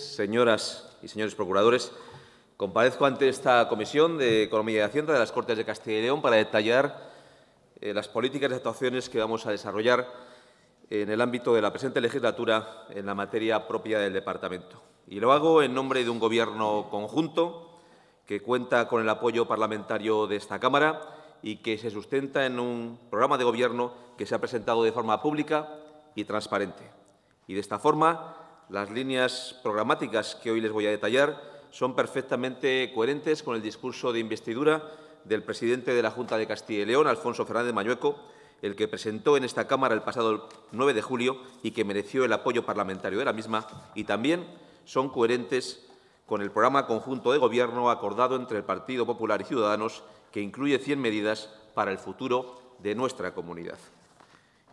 Señoras y señores procuradores, comparezco ante esta Comisión de Economía y Hacienda de las Cortes de Castilla y León para detallar eh, las políticas y actuaciones que vamos a desarrollar en el ámbito de la presente legislatura en la materia propia del Departamento. Y lo hago en nombre de un Gobierno conjunto que cuenta con el apoyo parlamentario de esta Cámara y que se sustenta en un programa de Gobierno que se ha presentado de forma pública y transparente. Y de esta forma las líneas programáticas que hoy les voy a detallar son perfectamente coherentes con el discurso de investidura del presidente de la Junta de Castilla y León, Alfonso Fernández Mayueco, el que presentó en esta Cámara el pasado 9 de julio y que mereció el apoyo parlamentario de la misma, y también son coherentes con el programa conjunto de Gobierno acordado entre el Partido Popular y Ciudadanos, que incluye 100 medidas para el futuro de nuestra comunidad.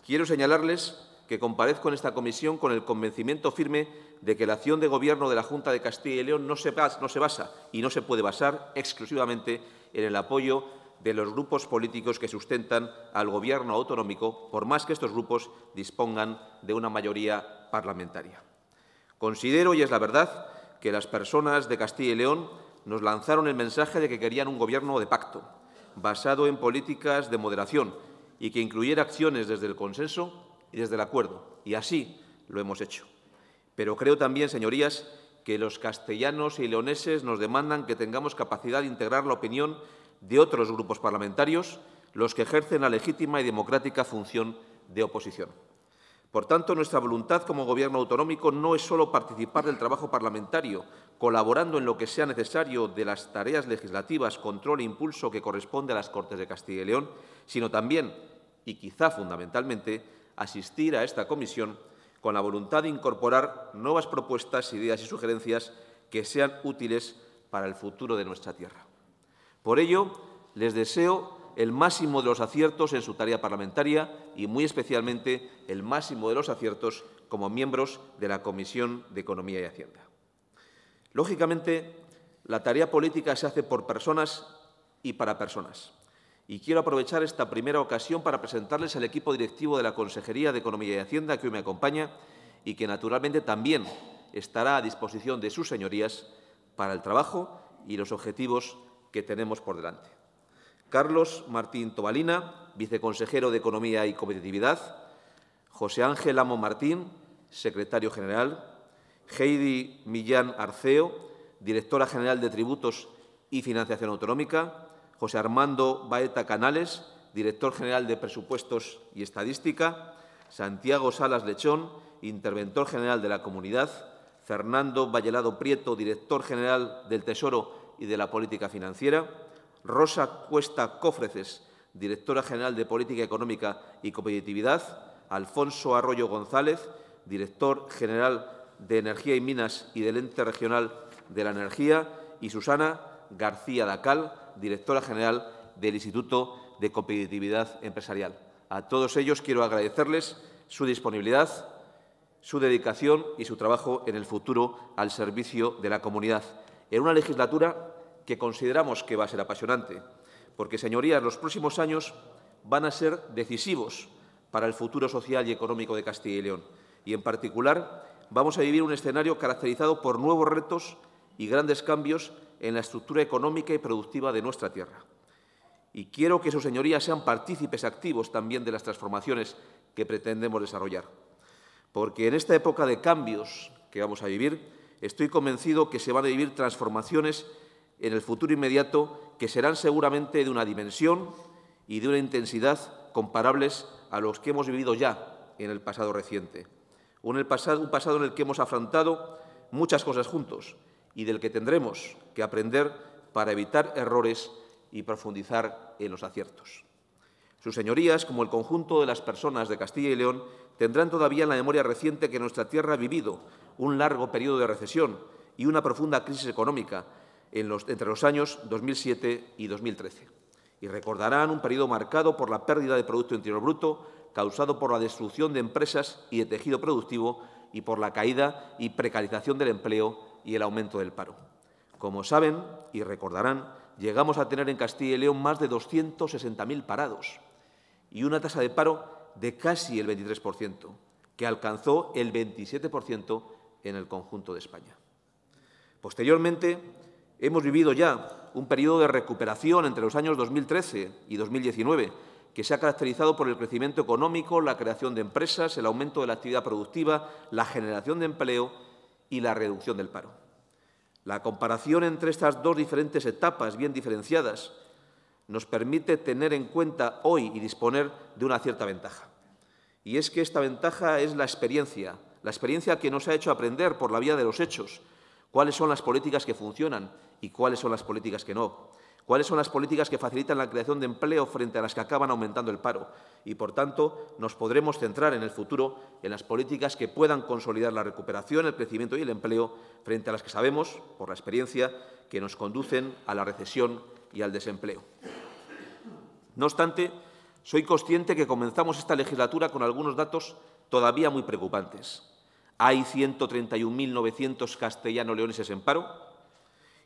Quiero señalarles que comparezco en esta comisión con el convencimiento firme de que la acción de Gobierno de la Junta de Castilla y León no se, basa, no se basa y no se puede basar exclusivamente en el apoyo de los grupos políticos que sustentan al Gobierno autonómico, por más que estos grupos dispongan de una mayoría parlamentaria. Considero, y es la verdad, que las personas de Castilla y León nos lanzaron el mensaje de que querían un Gobierno de pacto, basado en políticas de moderación y que incluyera acciones desde el consenso y desde el acuerdo. Y así lo hemos hecho. Pero creo también, señorías, que los castellanos y leoneses nos demandan que tengamos capacidad de integrar la opinión de otros grupos parlamentarios, los que ejercen la legítima y democrática función de oposición. Por tanto, nuestra voluntad como Gobierno autonómico no es solo participar del trabajo parlamentario, colaborando en lo que sea necesario de las tareas legislativas, control e impulso que corresponde a las Cortes de Castilla y León, sino también, y quizá fundamentalmente, asistir a esta comisión con la voluntad de incorporar nuevas propuestas, ideas y sugerencias que sean útiles para el futuro de nuestra tierra. Por ello, les deseo el máximo de los aciertos en su tarea parlamentaria y, muy especialmente, el máximo de los aciertos como miembros de la Comisión de Economía y Hacienda. Lógicamente, la tarea política se hace por personas y para personas. Y quiero aprovechar esta primera ocasión para presentarles al equipo directivo de la Consejería de Economía y Hacienda que hoy me acompaña y que, naturalmente, también estará a disposición de sus señorías para el trabajo y los objetivos que tenemos por delante. Carlos Martín Tobalina, viceconsejero de Economía y Competitividad, José Ángel Amo Martín, secretario general, Heidi Millán Arceo, directora general de Tributos y Financiación Autonómica, José Armando Baeta Canales, director general de Presupuestos y Estadística, Santiago Salas Lechón, interventor general de la Comunidad, Fernando Vallelado Prieto, director general del Tesoro y de la Política Financiera, Rosa Cuesta Cofreces, directora general de Política Económica y Competitividad, Alfonso Arroyo González, director general de Energía y Minas y del Ente Regional de la Energía, y Susana García Dacal, directora general del Instituto de Competitividad Empresarial. A todos ellos quiero agradecerles su disponibilidad, su dedicación y su trabajo en el futuro al servicio de la comunidad, en una legislatura que consideramos que va a ser apasionante, porque, señorías, los próximos años van a ser decisivos para el futuro social y económico de Castilla y León, y, en particular, vamos a vivir un escenario caracterizado por nuevos retos y grandes cambios en la estructura económica y productiva de nuestra tierra. Y quiero que sus señorías sean partícipes activos también de las transformaciones que pretendemos desarrollar. Porque en esta época de cambios que vamos a vivir, estoy convencido que se van a vivir transformaciones en el futuro inmediato que serán seguramente de una dimensión y de una intensidad comparables a los que hemos vivido ya en el pasado reciente. Un pasado, un pasado en el que hemos afrontado muchas cosas juntos y del que tendremos que aprender para evitar errores y profundizar en los aciertos. Sus señorías, como el conjunto de las personas de Castilla y León, tendrán todavía en la memoria reciente que nuestra tierra ha vivido un largo periodo de recesión y una profunda crisis económica los, entre los años 2007 y 2013. Y recordarán un periodo marcado por la pérdida de Producto Interior Bruto causado por la destrucción de empresas y de tejido productivo y por la caída y precarización del empleo y el aumento del paro. Como saben y recordarán, llegamos a tener en Castilla y León más de 260.000 parados y una tasa de paro de casi el 23%, que alcanzó el 27% en el conjunto de España. Posteriormente, hemos vivido ya un periodo de recuperación entre los años 2013 y 2019, que se ha caracterizado por el crecimiento económico, la creación de empresas, el aumento de la actividad productiva, la generación de empleo y la reducción del paro. La comparación entre estas dos diferentes etapas bien diferenciadas nos permite tener en cuenta hoy y disponer de una cierta ventaja. Y es que esta ventaja es la experiencia, la experiencia que nos ha hecho aprender por la vía de los hechos, cuáles son las políticas que funcionan y cuáles son las políticas que no. ¿Cuáles son las políticas que facilitan la creación de empleo frente a las que acaban aumentando el paro? Y, por tanto, nos podremos centrar en el futuro en las políticas que puedan consolidar la recuperación, el crecimiento y el empleo frente a las que sabemos, por la experiencia, que nos conducen a la recesión y al desempleo. No obstante, soy consciente que comenzamos esta legislatura con algunos datos todavía muy preocupantes. Hay 131.900 castellano-leoneses en paro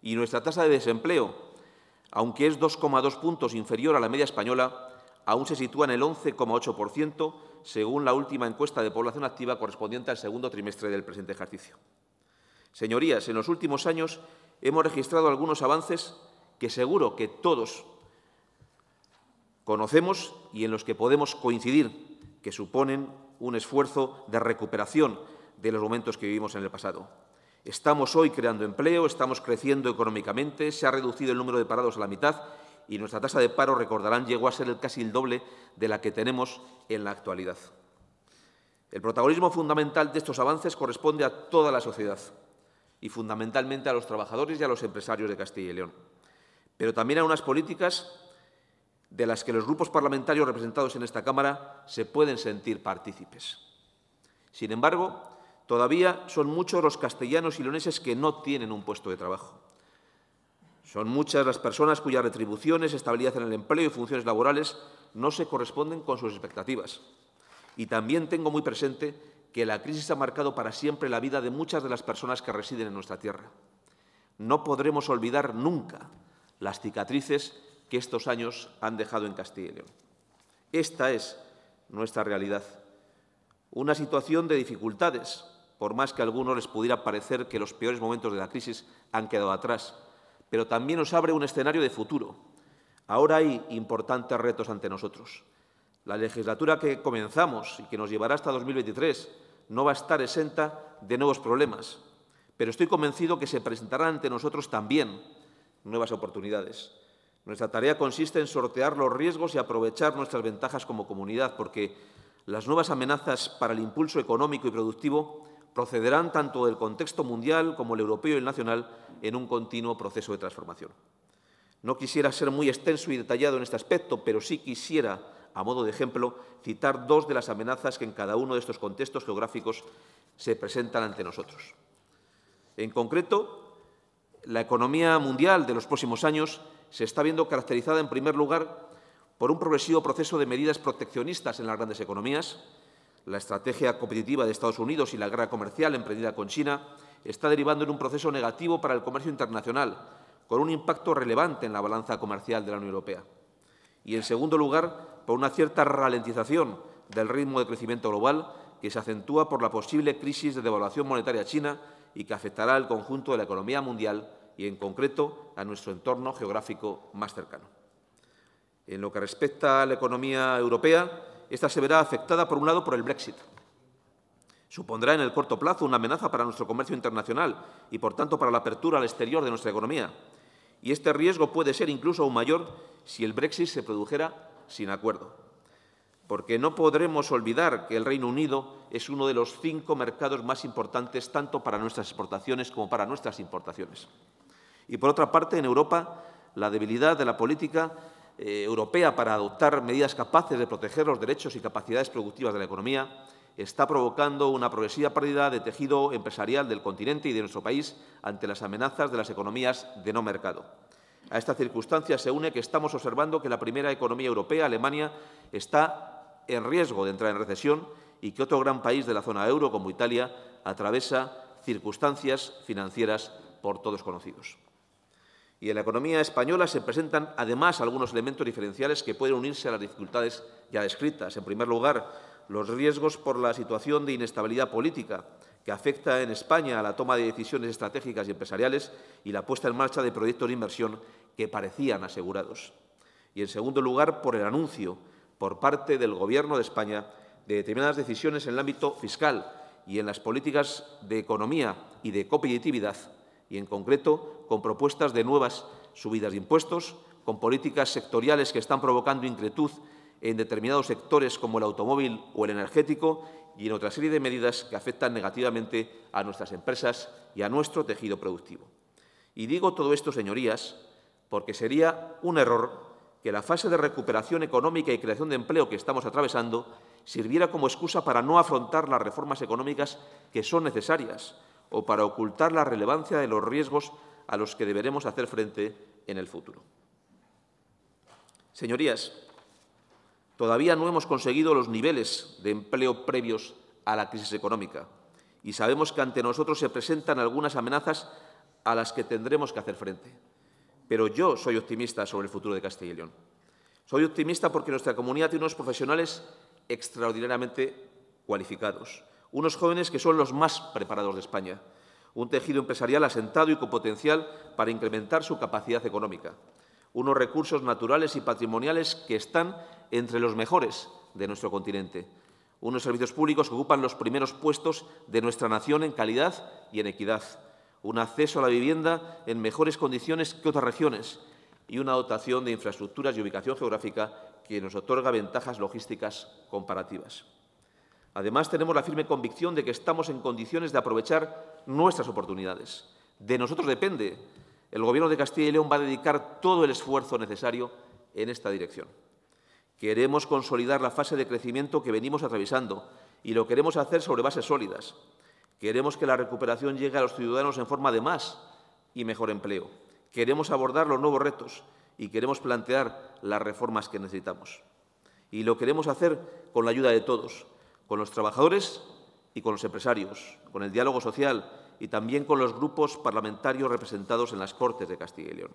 y nuestra tasa de desempleo, aunque es 2,2 puntos inferior a la media española, aún se sitúa en el 11,8%, según la última encuesta de población activa correspondiente al segundo trimestre del presente ejercicio. Señorías, en los últimos años hemos registrado algunos avances que seguro que todos conocemos y en los que podemos coincidir, que suponen un esfuerzo de recuperación de los momentos que vivimos en el pasado. Estamos hoy creando empleo, estamos creciendo económicamente, se ha reducido el número de parados a la mitad y nuestra tasa de paro, recordarán, llegó a ser el casi el doble de la que tenemos en la actualidad. El protagonismo fundamental de estos avances corresponde a toda la sociedad y fundamentalmente a los trabajadores y a los empresarios de Castilla y León, pero también a unas políticas de las que los grupos parlamentarios representados en esta Cámara se pueden sentir partícipes. Sin embargo, Todavía son muchos los castellanos y leoneses que no tienen un puesto de trabajo. Son muchas las personas cuyas retribuciones, estabilidad en el empleo y funciones laborales no se corresponden con sus expectativas. Y también tengo muy presente que la crisis ha marcado para siempre la vida de muchas de las personas que residen en nuestra tierra. No podremos olvidar nunca las cicatrices que estos años han dejado en Castilla y León. Esta es nuestra realidad. Una situación de dificultades, por más que a algunos les pudiera parecer que los peores momentos de la crisis han quedado atrás, pero también nos abre un escenario de futuro. Ahora hay importantes retos ante nosotros. La legislatura que comenzamos y que nos llevará hasta 2023 no va a estar exenta de nuevos problemas, pero estoy convencido que se presentarán ante nosotros también nuevas oportunidades. Nuestra tarea consiste en sortear los riesgos y aprovechar nuestras ventajas como comunidad, porque las nuevas amenazas para el impulso económico y productivo procederán tanto del contexto mundial como el europeo y el nacional en un continuo proceso de transformación. No quisiera ser muy extenso y detallado en este aspecto, pero sí quisiera, a modo de ejemplo, citar dos de las amenazas que en cada uno de estos contextos geográficos se presentan ante nosotros. En concreto, la economía mundial de los próximos años se está viendo caracterizada, en primer lugar, por un progresivo proceso de medidas proteccionistas en las grandes economías, la estrategia competitiva de Estados Unidos y la guerra comercial emprendida con China está derivando en un proceso negativo para el comercio internacional, con un impacto relevante en la balanza comercial de la Unión Europea. Y, en segundo lugar, por una cierta ralentización del ritmo de crecimiento global que se acentúa por la posible crisis de devaluación monetaria china y que afectará al conjunto de la economía mundial y, en concreto, a nuestro entorno geográfico más cercano. En lo que respecta a la economía europea, esta se verá afectada, por un lado, por el Brexit. Supondrá en el corto plazo una amenaza para nuestro comercio internacional y, por tanto, para la apertura al exterior de nuestra economía. Y este riesgo puede ser incluso aún mayor si el Brexit se produjera sin acuerdo. Porque no podremos olvidar que el Reino Unido es uno de los cinco mercados más importantes tanto para nuestras exportaciones como para nuestras importaciones. Y, por otra parte, en Europa, la debilidad de la política eh, europea para adoptar medidas capaces de proteger los derechos y capacidades productivas de la economía está provocando una progresiva pérdida de tejido empresarial del continente y de nuestro país ante las amenazas de las economías de no mercado. A esta circunstancia se une que estamos observando que la primera economía europea, Alemania, está en riesgo de entrar en recesión y que otro gran país de la zona euro, como Italia, atraviesa circunstancias financieras por todos conocidos y en la economía española se presentan además algunos elementos diferenciales que pueden unirse a las dificultades ya descritas. En primer lugar, los riesgos por la situación de inestabilidad política que afecta en España a la toma de decisiones estratégicas y empresariales y la puesta en marcha de proyectos de inversión que parecían asegurados. Y en segundo lugar, por el anuncio por parte del Gobierno de España de determinadas decisiones en el ámbito fiscal y en las políticas de economía y de competitividad y, en concreto, con propuestas de nuevas subidas de impuestos, con políticas sectoriales que están provocando inquietud en determinados sectores como el automóvil o el energético y en otra serie de medidas que afectan negativamente a nuestras empresas y a nuestro tejido productivo. Y digo todo esto, señorías, porque sería un error que la fase de recuperación económica y creación de empleo que estamos atravesando sirviera como excusa para no afrontar las reformas económicas que son necesarias o para ocultar la relevancia de los riesgos a los que deberemos hacer frente en el futuro. Señorías, todavía no hemos conseguido los niveles de empleo previos a la crisis económica y sabemos que ante nosotros se presentan algunas amenazas a las que tendremos que hacer frente. Pero yo soy optimista sobre el futuro de Castilla y León. Soy optimista porque nuestra comunidad tiene unos profesionales extraordinariamente cualificados, unos jóvenes que son los más preparados de España, un tejido empresarial asentado y con potencial para incrementar su capacidad económica, unos recursos naturales y patrimoniales que están entre los mejores de nuestro continente, unos servicios públicos que ocupan los primeros puestos de nuestra nación en calidad y en equidad, un acceso a la vivienda en mejores condiciones que otras regiones y una dotación de infraestructuras y ubicación geográfica que nos otorga ventajas logísticas comparativas. Además, tenemos la firme convicción de que estamos en condiciones de aprovechar nuestras oportunidades. De nosotros depende. El Gobierno de Castilla y León va a dedicar todo el esfuerzo necesario en esta dirección. Queremos consolidar la fase de crecimiento que venimos atravesando y lo queremos hacer sobre bases sólidas. Queremos que la recuperación llegue a los ciudadanos en forma de más y mejor empleo. Queremos abordar los nuevos retos y queremos plantear las reformas que necesitamos. Y lo queremos hacer con la ayuda de todos, con los trabajadores y con los empresarios, con el diálogo social y también con los grupos parlamentarios representados en las Cortes de Castilla y León.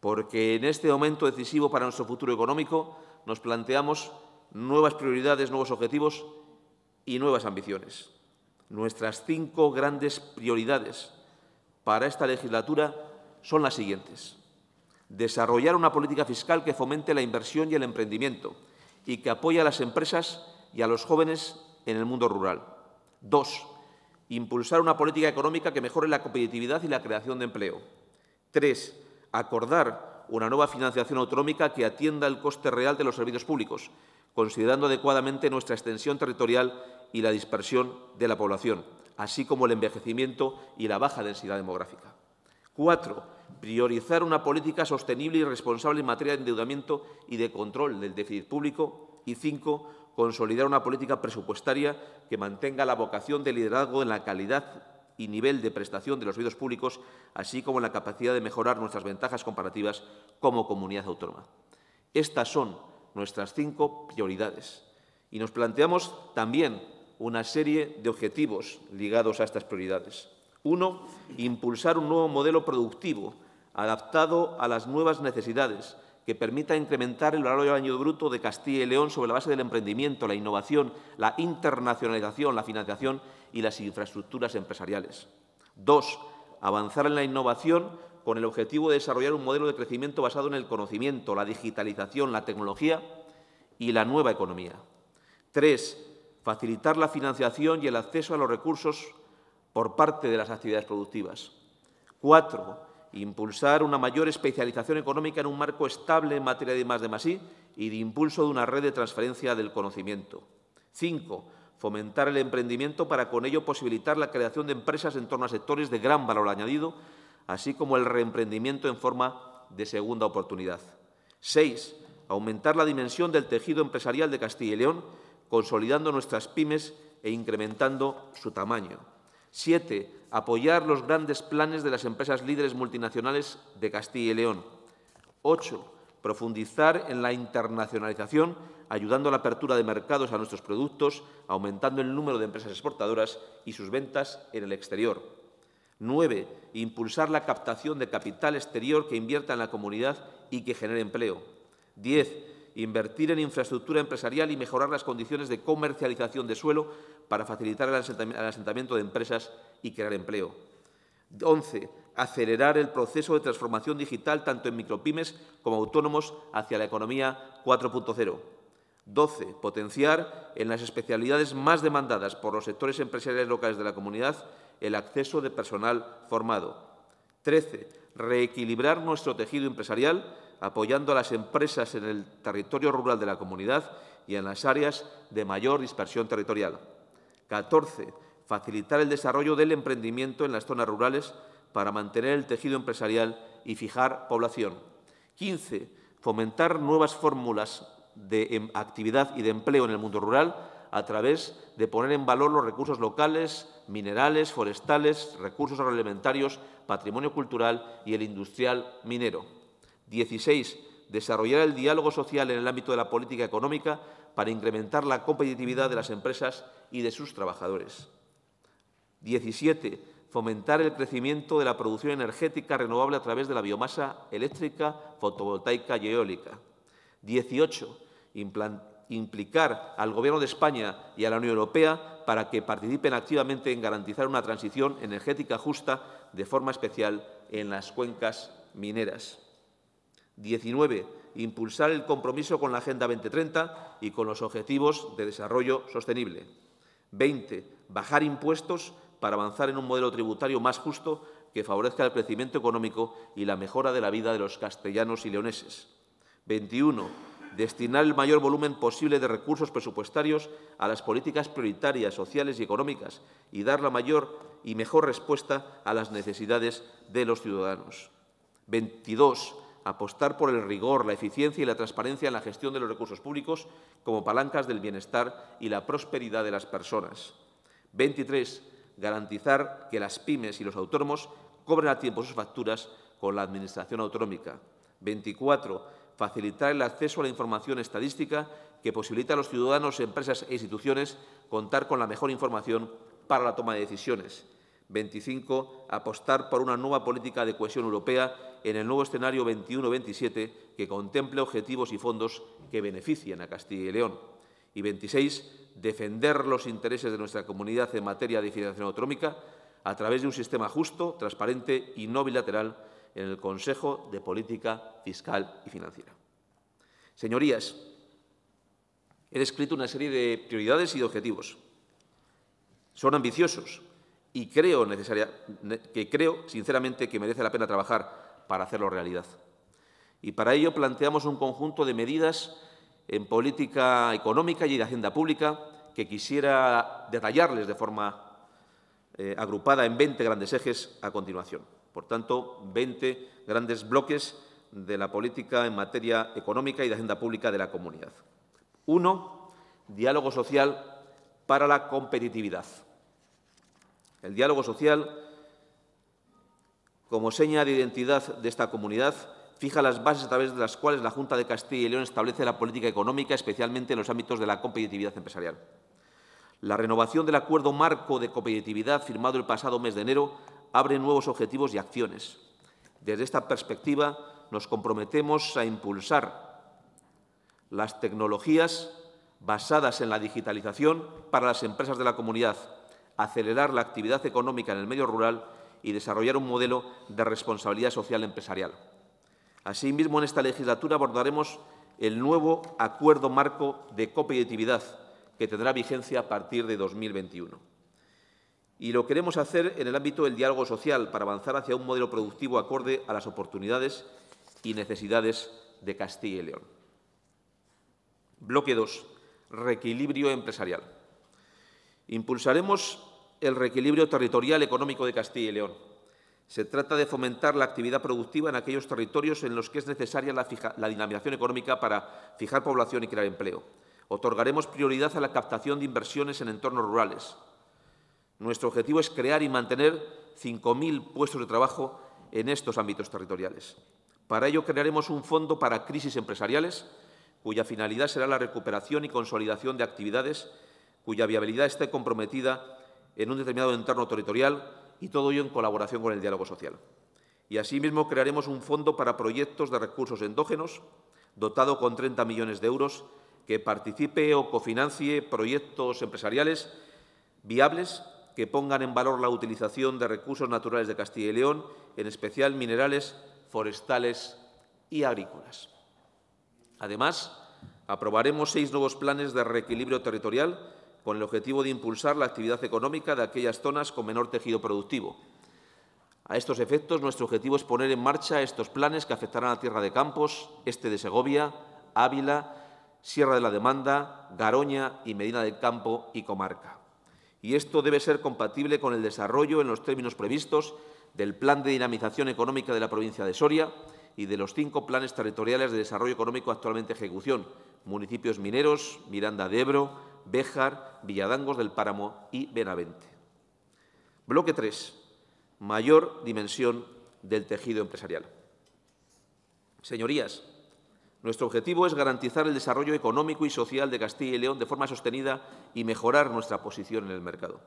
Porque en este momento decisivo para nuestro futuro económico nos planteamos nuevas prioridades, nuevos objetivos y nuevas ambiciones. Nuestras cinco grandes prioridades para esta legislatura son las siguientes. Desarrollar una política fiscal que fomente la inversión y el emprendimiento y que apoye a las empresas y a los jóvenes en el mundo rural. Dos, impulsar una política económica que mejore la competitividad y la creación de empleo. Tres, acordar una nueva financiación autonómica que atienda el coste real de los servicios públicos, considerando adecuadamente nuestra extensión territorial y la dispersión de la población, así como el envejecimiento y la baja densidad demográfica. Cuatro, priorizar una política sostenible y responsable en materia de endeudamiento y de control del déficit público. Y cinco, consolidar una política presupuestaria que mantenga la vocación de liderazgo en la calidad y nivel de prestación de los servicios públicos, así como en la capacidad de mejorar nuestras ventajas comparativas como comunidad autónoma. Estas son nuestras cinco prioridades y nos planteamos también una serie de objetivos ligados a estas prioridades. Uno, impulsar un nuevo modelo productivo adaptado a las nuevas necesidades que permita incrementar el valor del año bruto de Castilla y León sobre la base del emprendimiento, la innovación, la internacionalización, la financiación y las infraestructuras empresariales. Dos, avanzar en la innovación con el objetivo de desarrollar un modelo de crecimiento basado en el conocimiento, la digitalización, la tecnología y la nueva economía. Tres, facilitar la financiación y el acceso a los recursos por parte de las actividades productivas. Cuatro, impulsar una mayor especialización económica en un marco estable en materia de más de y de impulso de una red de transferencia del conocimiento. Cinco, fomentar el emprendimiento para con ello posibilitar la creación de empresas en torno a sectores de gran valor añadido, así como el reemprendimiento en forma de segunda oportunidad. Seis, aumentar la dimensión del tejido empresarial de Castilla y León, consolidando nuestras pymes e incrementando su tamaño. Siete, apoyar los grandes planes de las empresas líderes multinacionales de Castilla y León. 8. Profundizar en la internacionalización, ayudando a la apertura de mercados a nuestros productos, aumentando el número de empresas exportadoras y sus ventas en el exterior. 9. Impulsar la captación de capital exterior que invierta en la comunidad y que genere empleo. 10. Invertir en infraestructura empresarial y mejorar las condiciones de comercialización de suelo para facilitar el asentamiento de empresas y crear empleo. 11. Acelerar el proceso de transformación digital tanto en micropymes como autónomos hacia la economía 4.0. 12. Potenciar en las especialidades más demandadas por los sectores empresariales locales de la comunidad el acceso de personal formado. 13. Reequilibrar nuestro tejido empresarial apoyando a las empresas en el territorio rural de la comunidad y en las áreas de mayor dispersión territorial. 14. Facilitar el desarrollo del emprendimiento en las zonas rurales para mantener el tejido empresarial y fijar población. 15. Fomentar nuevas fórmulas de em, actividad y de empleo en el mundo rural a través de poner en valor los recursos locales, minerales, forestales, recursos agroalimentarios, patrimonio cultural y el industrial minero. 16. Desarrollar el diálogo social en el ámbito de la política económica para incrementar la competitividad de las empresas y de sus trabajadores. 17. Fomentar el crecimiento de la producción energética renovable a través de la biomasa eléctrica, fotovoltaica y eólica. 18. Implicar al Gobierno de España y a la Unión Europea para que participen activamente en garantizar una transición energética justa, de forma especial en las cuencas mineras. 19 impulsar el compromiso con la Agenda 2030 y con los Objetivos de Desarrollo Sostenible. 20. Bajar impuestos para avanzar en un modelo tributario más justo que favorezca el crecimiento económico y la mejora de la vida de los castellanos y leoneses. 21. Destinar el mayor volumen posible de recursos presupuestarios a las políticas prioritarias, sociales y económicas y dar la mayor y mejor respuesta a las necesidades de los ciudadanos. 22 apostar por el rigor, la eficiencia y la transparencia en la gestión de los recursos públicos como palancas del bienestar y la prosperidad de las personas. 23. Garantizar que las pymes y los autónomos cobren a tiempo sus facturas con la Administración autonómica. 24. Facilitar el acceso a la información estadística que posibilita a los ciudadanos, empresas e instituciones contar con la mejor información para la toma de decisiones. 25. Apostar por una nueva política de cohesión europea en el nuevo escenario 21-27 que contemple objetivos y fondos que beneficien a Castilla y León. Y 26. Defender los intereses de nuestra comunidad en materia de financiación autonómica a través de un sistema justo, transparente y no bilateral en el Consejo de Política Fiscal y Financiera. Señorías, he descrito una serie de prioridades y de objetivos. Son ambiciosos, y creo sinceramente que merece la pena trabajar para hacerlo realidad. Y para ello planteamos un conjunto de medidas en política económica y de agenda pública que quisiera detallarles de forma eh, agrupada en 20 grandes ejes a continuación. Por tanto, 20 grandes bloques de la política en materia económica y de agenda pública de la comunidad. Uno, diálogo social para la competitividad. El diálogo social, como seña de identidad de esta comunidad, fija las bases a través de las cuales la Junta de Castilla y León establece la política económica, especialmente en los ámbitos de la competitividad empresarial. La renovación del acuerdo marco de competitividad firmado el pasado mes de enero abre nuevos objetivos y acciones. Desde esta perspectiva, nos comprometemos a impulsar las tecnologías basadas en la digitalización para las empresas de la comunidad, acelerar la actividad económica en el medio rural y desarrollar un modelo de responsabilidad social empresarial. Asimismo, en esta legislatura abordaremos el nuevo acuerdo marco de competitividad que tendrá vigencia a partir de 2021. Y lo queremos hacer en el ámbito del diálogo social para avanzar hacia un modelo productivo acorde a las oportunidades y necesidades de Castilla y León. Bloque 2. Reequilibrio empresarial. Impulsaremos el reequilibrio territorial económico de Castilla y León. Se trata de fomentar la actividad productiva en aquellos territorios en los que es necesaria la, dinamización económica para fijar población y crear empleo. Otorgaremos prioridad a la captación de inversiones en entornos rurales. Nuestro objetivo es crear y mantener 5.000 puestos de trabajo en estos ámbitos territoriales. Para ello crearemos un fondo para crisis empresariales, cuya finalidad será la recuperación y consolidación de actividades cuya viabilidad esté comprometida en un determinado entorno territorial y todo ello en colaboración con el diálogo social. Y asimismo crearemos un fondo para proyectos de recursos endógenos dotado con 30 millones de euros que participe o cofinancie proyectos empresariales viables que pongan en valor la utilización de recursos naturales de Castilla y León, en especial minerales, forestales y agrícolas. Además, aprobaremos seis nuevos planes de reequilibrio territorial con el objetivo de impulsar la actividad económica de aquellas zonas con menor tejido productivo. A estos efectos, nuestro objetivo es poner en marcha estos planes que afectarán a Tierra de Campos, este de Segovia, Ávila, Sierra de la Demanda, Garoña y Medina del Campo y comarca. Y esto debe ser compatible con el desarrollo en los términos previstos del Plan de Dinamización Económica de la provincia de Soria y de los cinco planes territoriales de desarrollo económico actualmente en ejecución, municipios mineros, Miranda de Ebro, Béjar, Villadangos del Páramo y Benavente. Bloque 3. Mayor dimensión del tejido empresarial. Señorías, nuestro objetivo es garantizar el desarrollo económico y social de Castilla y León de forma sostenida y mejorar nuestra posición en el mercado.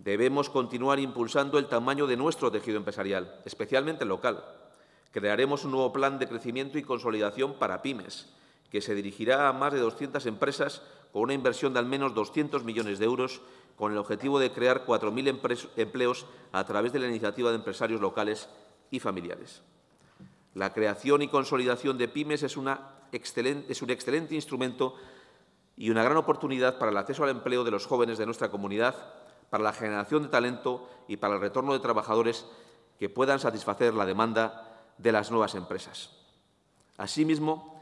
Debemos continuar impulsando el tamaño de nuestro tejido empresarial, especialmente local. Crearemos un nuevo plan de crecimiento y consolidación para pymes, que se dirigirá a más de 200 empresas con una inversión de al menos 200 millones de euros, con el objetivo de crear 4.000 empleos a través de la iniciativa de empresarios locales y familiares. La creación y consolidación de pymes es, es un excelente instrumento y una gran oportunidad para el acceso al empleo de los jóvenes de nuestra comunidad, para la generación de talento y para el retorno de trabajadores que puedan satisfacer la demanda de las nuevas empresas. Asimismo,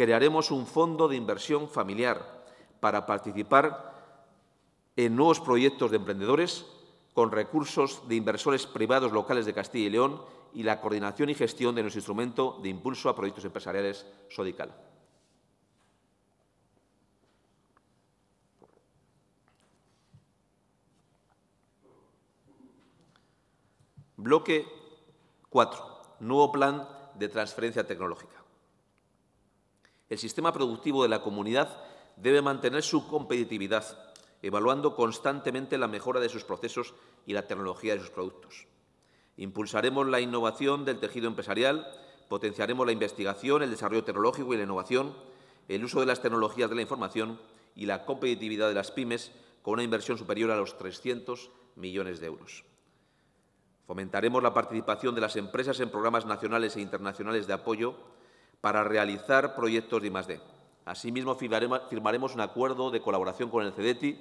crearemos un fondo de inversión familiar para participar en nuevos proyectos de emprendedores con recursos de inversores privados locales de Castilla y León y la coordinación y gestión de nuestro instrumento de impulso a proyectos empresariales SODICAL. Bloque 4. Nuevo plan de transferencia tecnológica. El sistema productivo de la comunidad debe mantener su competitividad, evaluando constantemente la mejora de sus procesos y la tecnología de sus productos. Impulsaremos la innovación del tejido empresarial, potenciaremos la investigación, el desarrollo tecnológico y la innovación, el uso de las tecnologías de la información y la competitividad de las pymes con una inversión superior a los 300 millones de euros. Fomentaremos la participación de las empresas en programas nacionales e internacionales de apoyo para realizar proyectos de I+D. Asimismo, firmaremos un acuerdo de colaboración con el CEDETI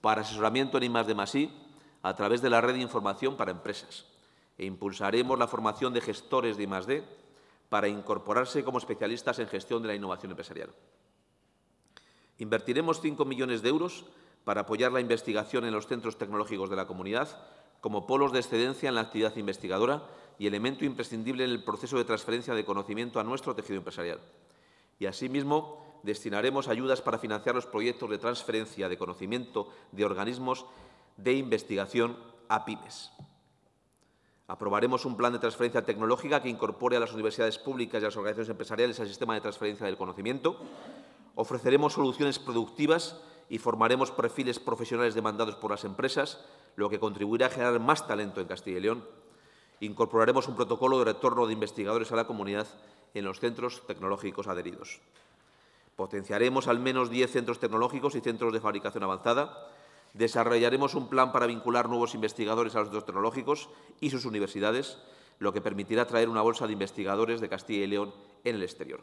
para asesoramiento en I+D a través de la red de información para empresas e impulsaremos la formación de gestores de I+D para incorporarse como especialistas en gestión de la innovación empresarial. Invertiremos 5 millones de euros para apoyar la investigación en los centros tecnológicos de la comunidad como polos de excedencia en la actividad investigadora y elemento imprescindible en el proceso de transferencia de conocimiento a nuestro tejido empresarial. Y asimismo, destinaremos ayudas para financiar los proyectos de transferencia de conocimiento de organismos de investigación a pymes. Aprobaremos un plan de transferencia tecnológica que incorpore a las universidades públicas y a las organizaciones empresariales al sistema de transferencia del conocimiento. Ofreceremos soluciones productivas y formaremos perfiles profesionales demandados por las empresas, lo que contribuirá a generar más talento en Castilla y León incorporaremos un protocolo de retorno de investigadores a la comunidad en los centros tecnológicos adheridos. Potenciaremos al menos 10 centros tecnológicos y centros de fabricación avanzada. Desarrollaremos un plan para vincular nuevos investigadores a los centros tecnológicos y sus universidades, lo que permitirá traer una bolsa de investigadores de Castilla y León en el exterior.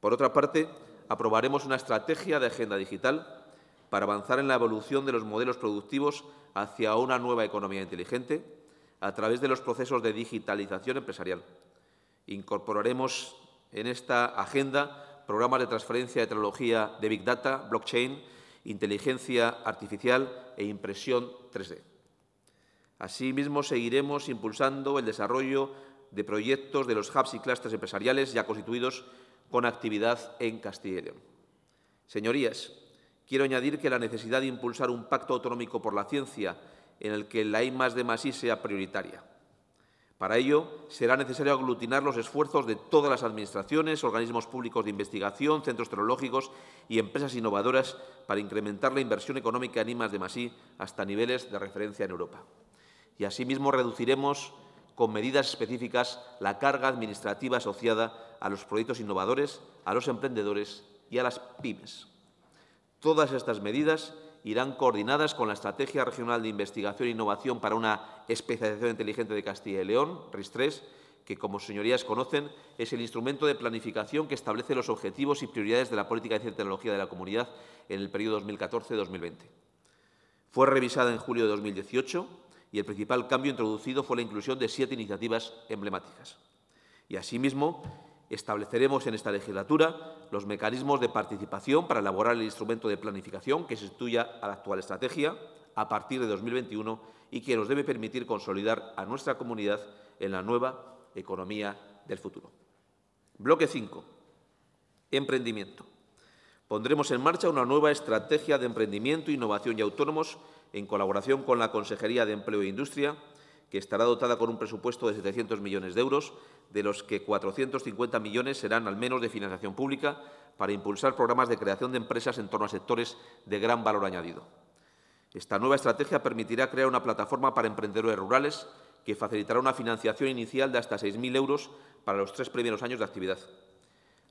Por otra parte, aprobaremos una estrategia de agenda digital para avanzar en la evolución de los modelos productivos hacia una nueva economía inteligente, a través de los procesos de digitalización empresarial. Incorporaremos en esta agenda programas de transferencia de tecnología de Big Data, blockchain, inteligencia artificial e impresión 3D. Asimismo, seguiremos impulsando el desarrollo de proyectos de los hubs y clusters empresariales ya constituidos con actividad en Castilla y León. Señorías, quiero añadir que la necesidad de impulsar un pacto autonómico por la ciencia en el que la I sea prioritaria. Para ello, será necesario aglutinar los esfuerzos de todas las administraciones, organismos públicos de investigación, centros tecnológicos y empresas innovadoras para incrementar la inversión económica en I hasta niveles de referencia en Europa. Y asimismo reduciremos con medidas específicas la carga administrativa asociada a los proyectos innovadores, a los emprendedores y a las pymes. Todas estas medidas irán coordinadas con la Estrategia Regional de Investigación e Innovación para una Especialización Inteligente de Castilla y León, RIS3, que, como señorías conocen, es el instrumento de planificación que establece los objetivos y prioridades de la política de ciencia y tecnología de la comunidad en el periodo 2014-2020. Fue revisada en julio de 2018 y el principal cambio introducido fue la inclusión de siete iniciativas emblemáticas. Y, asimismo, Estableceremos en esta legislatura los mecanismos de participación para elaborar el instrumento de planificación que sustituya a la actual estrategia a partir de 2021 y que nos debe permitir consolidar a nuestra comunidad en la nueva economía del futuro. Bloque 5. Emprendimiento. Pondremos en marcha una nueva estrategia de emprendimiento, innovación y autónomos en colaboración con la Consejería de Empleo e Industria que estará dotada con un presupuesto de 700 millones de euros, de los que 450 millones serán al menos de financiación pública para impulsar programas de creación de empresas en torno a sectores de gran valor añadido. Esta nueva estrategia permitirá crear una plataforma para emprendedores rurales que facilitará una financiación inicial de hasta 6.000 euros para los tres primeros años de actividad.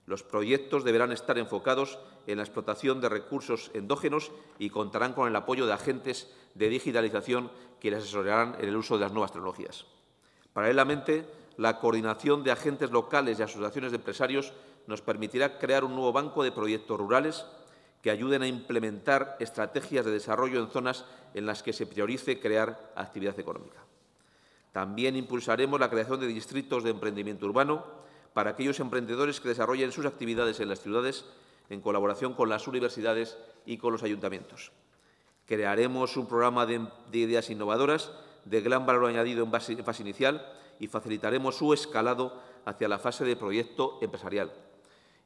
Los proyectos deberán estar enfocados en la explotación de recursos endógenos y contarán con el apoyo de agentes de digitalización que les asesorarán en el uso de las nuevas tecnologías. Paralelamente, la coordinación de agentes locales y asociaciones de empresarios nos permitirá crear un nuevo banco de proyectos rurales que ayuden a implementar estrategias de desarrollo en zonas en las que se priorice crear actividad económica. También impulsaremos la creación de distritos de emprendimiento urbano, para aquellos emprendedores que desarrollen sus actividades en las ciudades en colaboración con las universidades y con los ayuntamientos. Crearemos un programa de, ideas innovadoras de gran valor añadido en, fase inicial y facilitaremos su escalado hacia la fase de proyecto empresarial.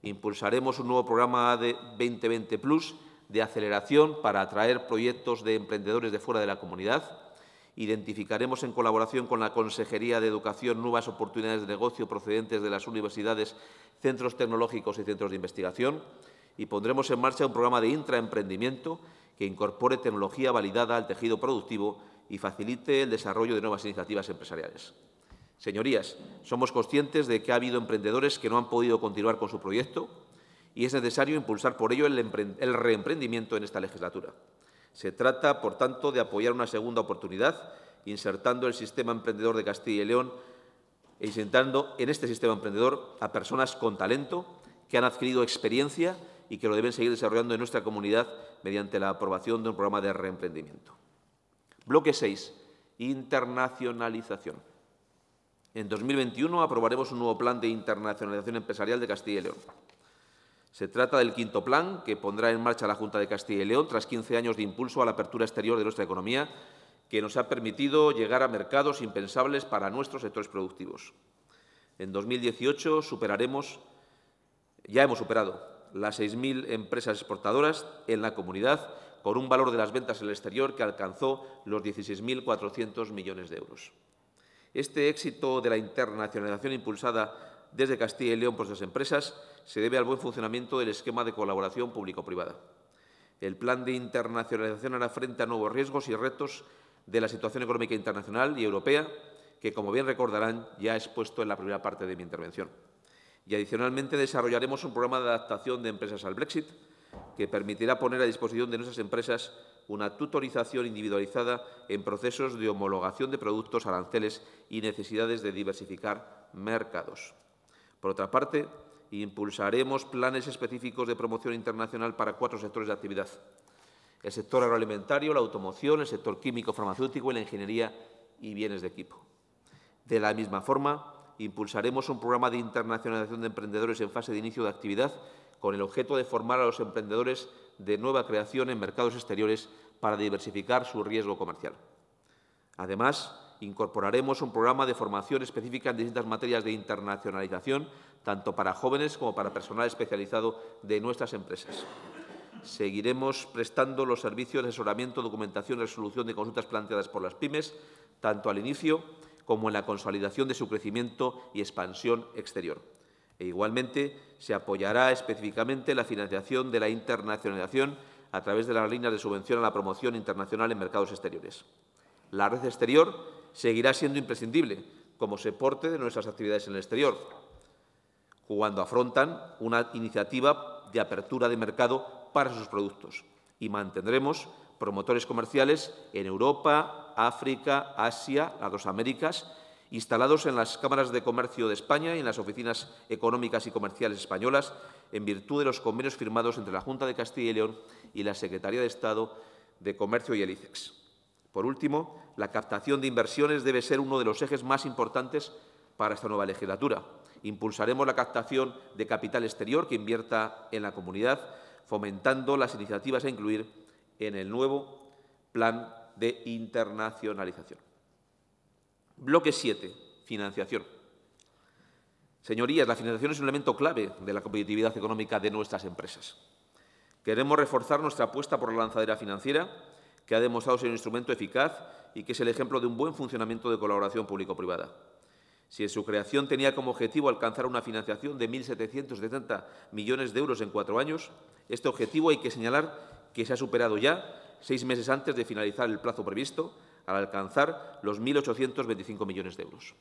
Impulsaremos un nuevo programa de 2020 Plus de aceleración para atraer proyectos de emprendedores de fuera de la comunidad Identificaremos en colaboración con la Consejería de Educación nuevas oportunidades de negocio procedentes de las universidades, centros tecnológicos y centros de investigación y pondremos en marcha un programa de intraemprendimiento que incorpore tecnología validada al tejido productivo y facilite el desarrollo de nuevas iniciativas empresariales. Señorías, somos conscientes de que ha habido emprendedores que no han podido continuar con su proyecto y es necesario impulsar por ello el, reemprendimiento en esta legislatura. Se trata, por tanto, de apoyar una segunda oportunidad, insertando el sistema emprendedor de Castilla y León e insertando en este sistema emprendedor a personas con talento que han adquirido experiencia y que lo deben seguir desarrollando en nuestra comunidad mediante la aprobación de un programa de reemprendimiento. Bloque 6. Internacionalización. En 2021 aprobaremos un nuevo plan de internacionalización empresarial de Castilla y León. Se trata del quinto plan que pondrá en marcha la Junta de Castilla y León tras 15 años de impulso a la apertura exterior de nuestra economía, que nos ha permitido llegar a mercados impensables para nuestros sectores productivos. En 2018 superaremos, ya hemos superado, las 6.000 empresas exportadoras en la comunidad, con un valor de las ventas en el exterior que alcanzó los 16.400 millones de euros. Este éxito de la internacionalización impulsada desde Castilla y León por sus empresas se debe al buen funcionamiento del esquema de colaboración público-privada. El plan de internacionalización hará frente a nuevos riesgos y retos de la situación económica internacional y europea, que, como bien recordarán, ya he expuesto en la primera parte de mi intervención. Y, adicionalmente, desarrollaremos un programa de adaptación de empresas al Brexit, que permitirá poner a disposición de nuestras empresas una tutorización individualizada en procesos de homologación de productos, aranceles y necesidades de diversificar mercados. Por otra parte, impulsaremos planes específicos de promoción internacional para cuatro sectores de actividad. El sector agroalimentario, la automoción, el sector químico-farmacéutico y la ingeniería y bienes de equipo. De la misma forma, impulsaremos un programa de internacionalización de emprendedores en fase de inicio de actividad con el objeto de formar a los emprendedores de nueva creación en mercados exteriores para diversificar su riesgo comercial. Además, incorporaremos un programa de formación específica en distintas materias de internacionalización, tanto para jóvenes como para personal especializado de nuestras empresas. Seguiremos prestando los servicios de asesoramiento, documentación y resolución de consultas planteadas por las pymes, tanto al inicio como en la consolidación de su crecimiento y expansión exterior. E igualmente, se apoyará específicamente la financiación de la internacionalización a través de las líneas de subvención a la promoción internacional en mercados exteriores. La red exterior seguirá siendo imprescindible como soporte de nuestras actividades en el exterior, cuando afrontan una iniciativa de apertura de mercado para sus productos y mantendremos promotores comerciales en Europa, África, Asia, las dos Américas, instalados en las cámaras de comercio de España y en las oficinas económicas y comerciales españolas, en virtud de los convenios firmados entre la Junta de Castilla y León y la Secretaría de Estado de Comercio y el ICEX. Por último, la captación de inversiones debe ser uno de los ejes más importantes para esta nueva legislatura. Impulsaremos la captación de capital exterior que invierta en la comunidad, fomentando las iniciativas a incluir en el nuevo plan de internacionalización. Bloque 7. Financiación. Señorías, la financiación es un elemento clave de la competitividad económica de nuestras empresas. Queremos reforzar nuestra apuesta por la lanzadera financiera que ha demostrado ser un instrumento eficaz y que es el ejemplo de un buen funcionamiento de colaboración público-privada. Si en su creación tenía como objetivo alcanzar una financiación de 1.770 millones de euros en cuatro años, este objetivo hay que señalar que se ha superado ya seis meses antes de finalizar el plazo previsto, al alcanzar los 1.825 millones de euros.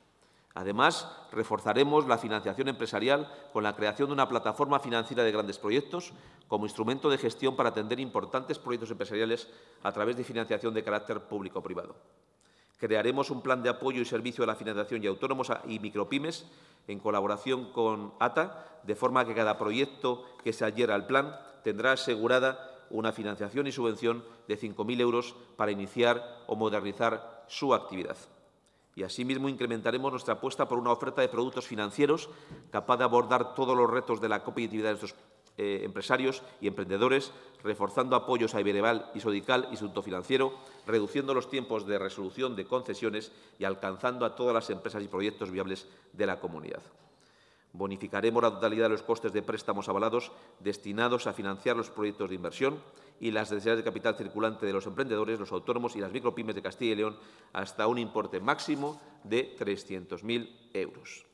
Además, reforzaremos la financiación empresarial con la creación de una plataforma financiera de grandes proyectos como instrumento de gestión para atender importantes proyectos empresariales a través de financiación de carácter público-privado. Crearemos un plan de apoyo y servicio a la financiación y autónomos y micropymes en colaboración con ATA, de forma que cada proyecto que se adhiera al plan tendrá asegurada una financiación y subvención de 5.000 euros para iniciar o modernizar su actividad y asimismo incrementaremos nuestra apuesta por una oferta de productos financieros capaz de abordar todos los retos de la competitividad de nuestros eh, empresarios y emprendedores, reforzando apoyos a Ibereval, sodical y Instituto Financiero, reduciendo los tiempos de resolución de concesiones y alcanzando a todas las empresas y proyectos viables de la comunidad. Bonificaremos la totalidad de los costes de préstamos avalados destinados a financiar los proyectos de inversión y las necesidades de capital circulante de los emprendedores, los autónomos y las micropymes de Castilla y León hasta un importe máximo de 300.000 euros.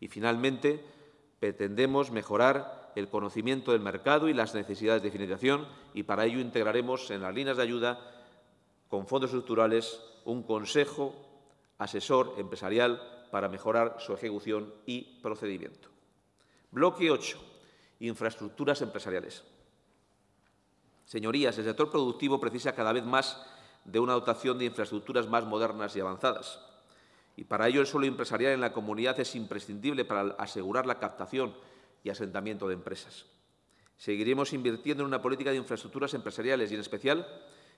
Y, finalmente, pretendemos mejorar el conocimiento del mercado y las necesidades de financiación y, para ello, integraremos en las líneas de ayuda con fondos estructurales un consejo asesor empresarial para mejorar su ejecución y procedimiento. Bloque 8. Infraestructuras empresariales. Señorías, el sector productivo precisa cada vez más de una dotación de infraestructuras más modernas y avanzadas. Y para ello el suelo empresarial en la comunidad es imprescindible para asegurar la captación y asentamiento de empresas. Seguiremos invirtiendo en una política de infraestructuras empresariales y, en especial,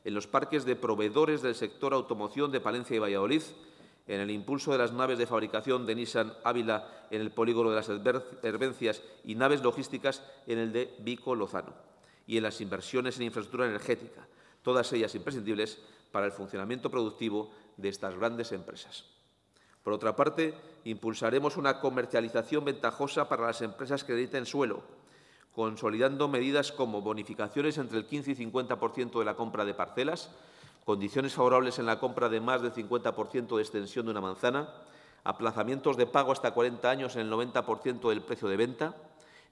en los parques de proveedores del sector automoción de Palencia y Valladolid, en el impulso de las naves de fabricación de Nissan Ávila en el polígono de las Herbencias y naves logísticas en el de Vico Lozano, y en las inversiones en infraestructura energética, todas ellas imprescindibles para el funcionamiento productivo de estas grandes empresas. Por otra parte, impulsaremos una comercialización ventajosa para las empresas que editen suelo, consolidando medidas como bonificaciones entre el 15 y 50% de la compra de parcelas, condiciones favorables en la compra de más del 50% de extensión de una manzana, aplazamientos de pago hasta 40 años en el 90% del precio de venta,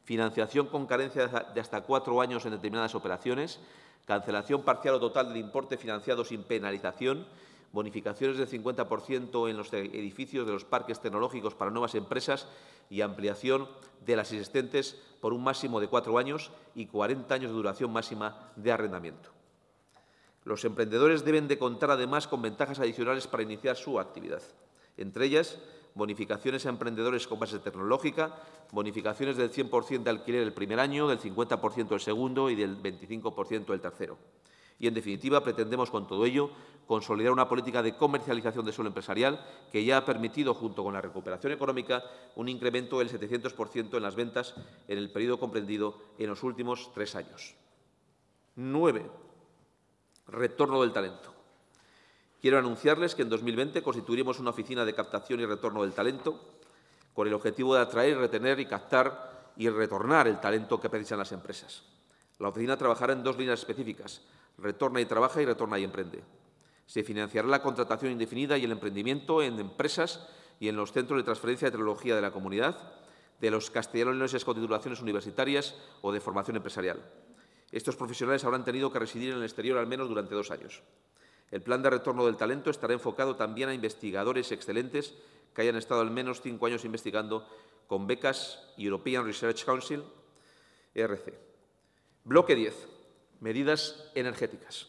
financiación con carencia de hasta cuatro años en determinadas operaciones, cancelación parcial o total del importe financiado sin penalización, bonificaciones del 50% en los edificios de los parques tecnológicos para nuevas empresas y ampliación de las existentes por un máximo de cuatro años y 40 años de duración máxima de arrendamiento. Los emprendedores deben de contar además con ventajas adicionales para iniciar su actividad, entre ellas bonificaciones a emprendedores con base tecnológica, bonificaciones del 100% de alquiler el primer año, del 50% el segundo y del 25% el tercero. Y, en definitiva, pretendemos con todo ello consolidar una política de comercialización de suelo empresarial que ya ha permitido, junto con la recuperación económica, un incremento del 700% en las ventas en el periodo comprendido en los últimos tres años. Nueve, Retorno del talento. Quiero anunciarles que en 2020 constituiremos una oficina de captación y retorno del talento con el objetivo de atraer, retener y captar y retornar el talento que precisan las empresas. La oficina trabajará en dos líneas específicas, retorna y trabaja y retorna y emprende. Se financiará la contratación indefinida y el emprendimiento en empresas y en los centros de transferencia de tecnología de la comunidad, de los castellanos y titulaciones universitarias o de formación empresarial. Estos profesionales habrán tenido que residir en el exterior al menos durante dos años. El plan de retorno del talento estará enfocado también a investigadores excelentes que hayan estado al menos cinco años investigando con becas European Research Council, ERC. Bloque 10. Medidas energéticas.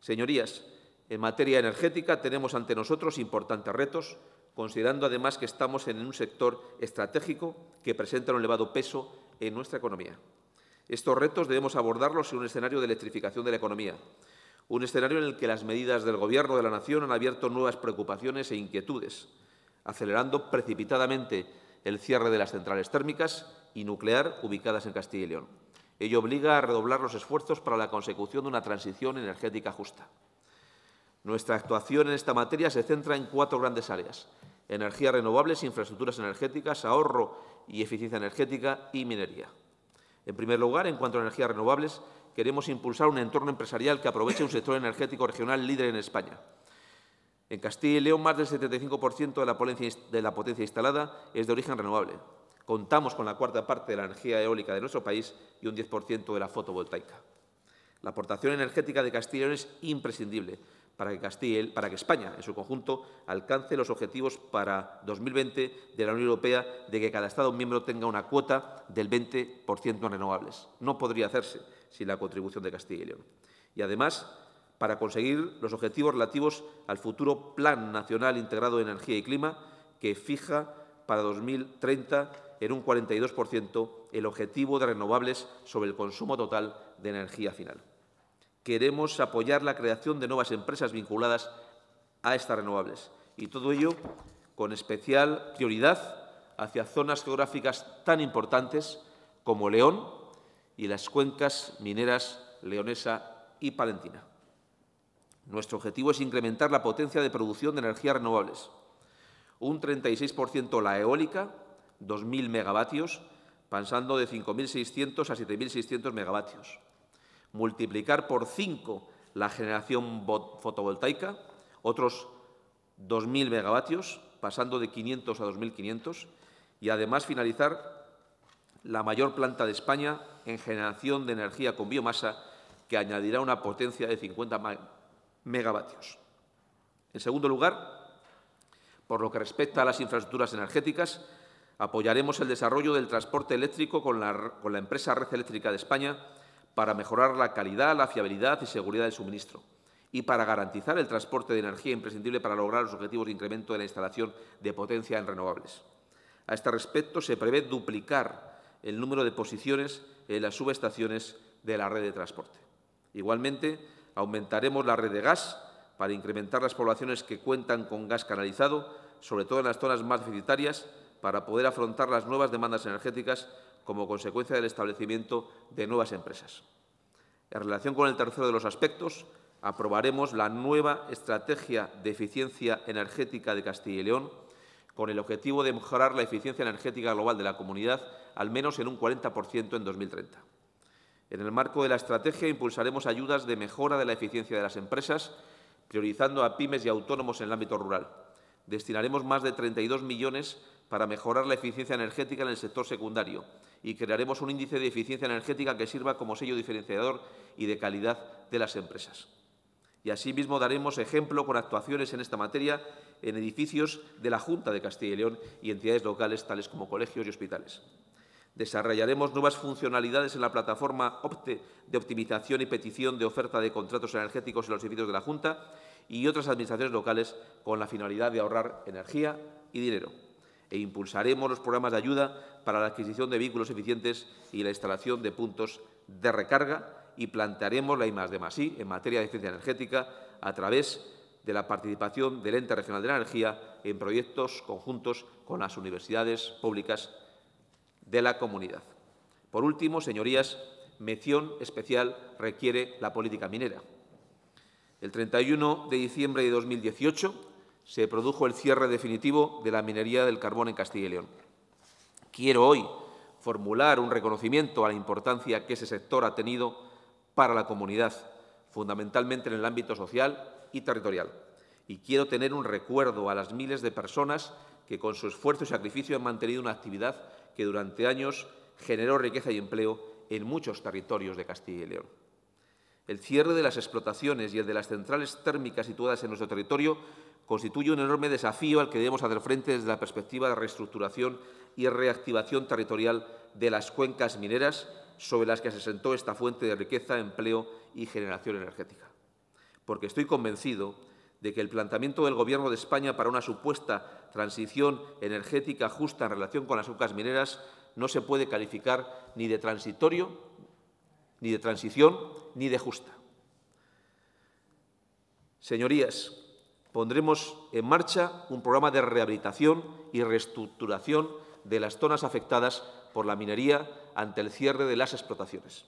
Señorías, en materia energética tenemos ante nosotros importantes retos, considerando además que estamos en un sector estratégico que presenta un elevado peso en nuestra economía. Estos retos debemos abordarlos en un escenario de electrificación de la economía, un escenario en el que las medidas del Gobierno de la Nación han abierto nuevas preocupaciones e inquietudes, acelerando precipitadamente el cierre de las centrales térmicas y nuclear ubicadas en Castilla y León. Ello obliga a redoblar los esfuerzos para la consecución de una transición energética justa. Nuestra actuación en esta materia se centra en cuatro grandes áreas. Energías renovables, infraestructuras energéticas, ahorro y eficiencia energética y minería. En primer lugar, en cuanto a energías renovables, queremos impulsar un entorno empresarial que aproveche un sector energético regional líder en España. En Castilla y León, más del 75% de la, de la potencia instalada es de origen renovable. Contamos con la cuarta parte de la energía eólica de nuestro país y un 10% de la fotovoltaica. La aportación energética de Castilla y León es imprescindible para que, Castilla, para que España, en su conjunto, alcance los objetivos para 2020 de la Unión Europea de que cada Estado miembro tenga una cuota del 20% en renovables. No podría hacerse sin la contribución de Castilla y León. Y, además, para conseguir los objetivos relativos al futuro Plan Nacional Integrado de Energía y Clima, que fija para 2030 en un 42% el objetivo de renovables sobre el consumo total de energía final. Queremos apoyar la creación de nuevas empresas vinculadas a estas renovables. Y todo ello con especial prioridad hacia zonas geográficas tan importantes como León y las cuencas mineras leonesa y palentina. Nuestro objetivo es incrementar la potencia de producción de energías renovables, un 36% la eólica, 2.000 megavatios, pasando de 5.600 a 7.600 megavatios, multiplicar por cinco la generación fotovoltaica, otros 2.000 megavatios, pasando de 500 a 2.500, y además finalizar la mayor planta de España en generación de energía con biomasa, que añadirá una potencia de 50 megavatios. En segundo lugar, por lo que respecta a las infraestructuras energéticas, apoyaremos el desarrollo del transporte eléctrico con la, con la empresa Red Eléctrica de España, para mejorar la calidad, la fiabilidad y seguridad del suministro y para garantizar el transporte de energía imprescindible para lograr los objetivos de incremento de la instalación de potencia en renovables. A este respecto, se prevé duplicar el número de posiciones en las subestaciones de la red de transporte. Igualmente, aumentaremos la red de gas para incrementar las poblaciones que cuentan con gas canalizado, sobre todo en las zonas más deficitarias, para poder afrontar las nuevas demandas energéticas como consecuencia del establecimiento de nuevas empresas. En relación con el tercero de los aspectos, aprobaremos la nueva Estrategia de Eficiencia Energética de Castilla y León, con el objetivo de mejorar la eficiencia energética global de la comunidad al menos en un 40% en 2030. En el marco de la estrategia impulsaremos ayudas de mejora de la eficiencia de las empresas, priorizando a pymes y autónomos en el ámbito rural. Destinaremos más de 32 millones para mejorar la eficiencia energética en el sector secundario y crearemos un índice de eficiencia energética que sirva como sello diferenciador y de calidad de las empresas. Y asimismo daremos ejemplo con actuaciones en esta materia en edificios de la Junta de Castilla y León y entidades locales tales como colegios y hospitales. Desarrollaremos nuevas funcionalidades en la plataforma OPTE de optimización y petición de oferta de contratos energéticos en los edificios de la Junta y otras administraciones locales con la finalidad de ahorrar energía y dinero e impulsaremos los programas de ayuda para la adquisición de vehículos eficientes y la instalación de puntos de recarga y plantaremos la I de en materia de eficiencia energética a través de la participación del Ente Regional de la Energía en proyectos conjuntos con las universidades públicas de la comunidad. Por último, señorías, mención especial requiere la política minera. El 31 de diciembre de 2018, se produjo el cierre definitivo de la minería del carbón en Castilla y León. Quiero hoy formular un reconocimiento a la importancia que ese sector ha tenido para la comunidad, fundamentalmente en el ámbito social y territorial. Y quiero tener un recuerdo a las miles de personas que con su esfuerzo y sacrificio han mantenido una actividad que durante años generó riqueza y empleo en muchos territorios de Castilla y León. El cierre de las explotaciones y el de las centrales térmicas situadas en nuestro territorio constituye un enorme desafío al que debemos hacer frente desde la perspectiva de reestructuración y reactivación territorial de las cuencas mineras sobre las que se sentó esta fuente de riqueza, empleo y generación energética. Porque estoy convencido de que el planteamiento del Gobierno de España para una supuesta transición energética justa en relación con las cuencas mineras no se puede calificar ni de transitorio ni de transición, ni de justa. Señorías, pondremos en marcha un programa de rehabilitación y reestructuración de las zonas afectadas por la minería ante el cierre de las explotaciones.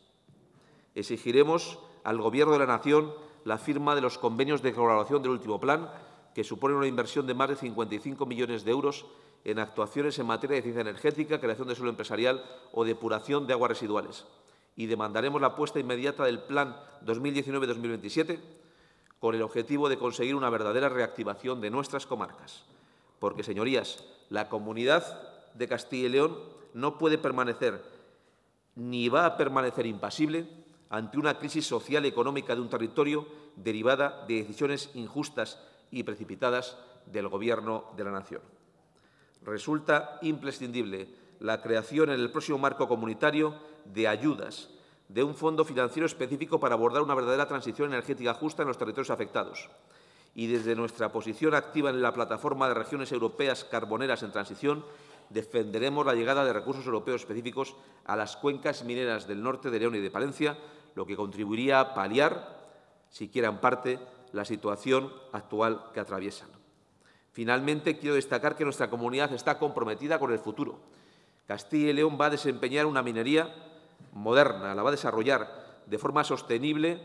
Exigiremos al Gobierno de la Nación la firma de los convenios de colaboración del último plan, que supone una inversión de más de 55 millones de euros en actuaciones en materia de eficiencia energética, creación de suelo empresarial o depuración de aguas residuales y demandaremos la puesta inmediata del Plan 2019-2027 con el objetivo de conseguir una verdadera reactivación de nuestras comarcas. Porque, señorías, la comunidad de Castilla y León no puede permanecer ni va a permanecer impasible ante una crisis social y económica de un territorio derivada de decisiones injustas y precipitadas del Gobierno de la Nación. Resulta imprescindible la creación en el próximo marco comunitario de ayudas de un fondo financiero específico para abordar una verdadera transición energética justa en los territorios afectados. Y desde nuestra posición activa en la plataforma de regiones europeas carboneras en transición, defenderemos la llegada de recursos europeos específicos a las cuencas mineras del norte de León y de Palencia, lo que contribuiría a paliar, siquiera en parte, la situación actual que atraviesan. Finalmente, quiero destacar que nuestra comunidad está comprometida con el futuro Castilla y León va a desempeñar una minería moderna, la va a desarrollar de forma sostenible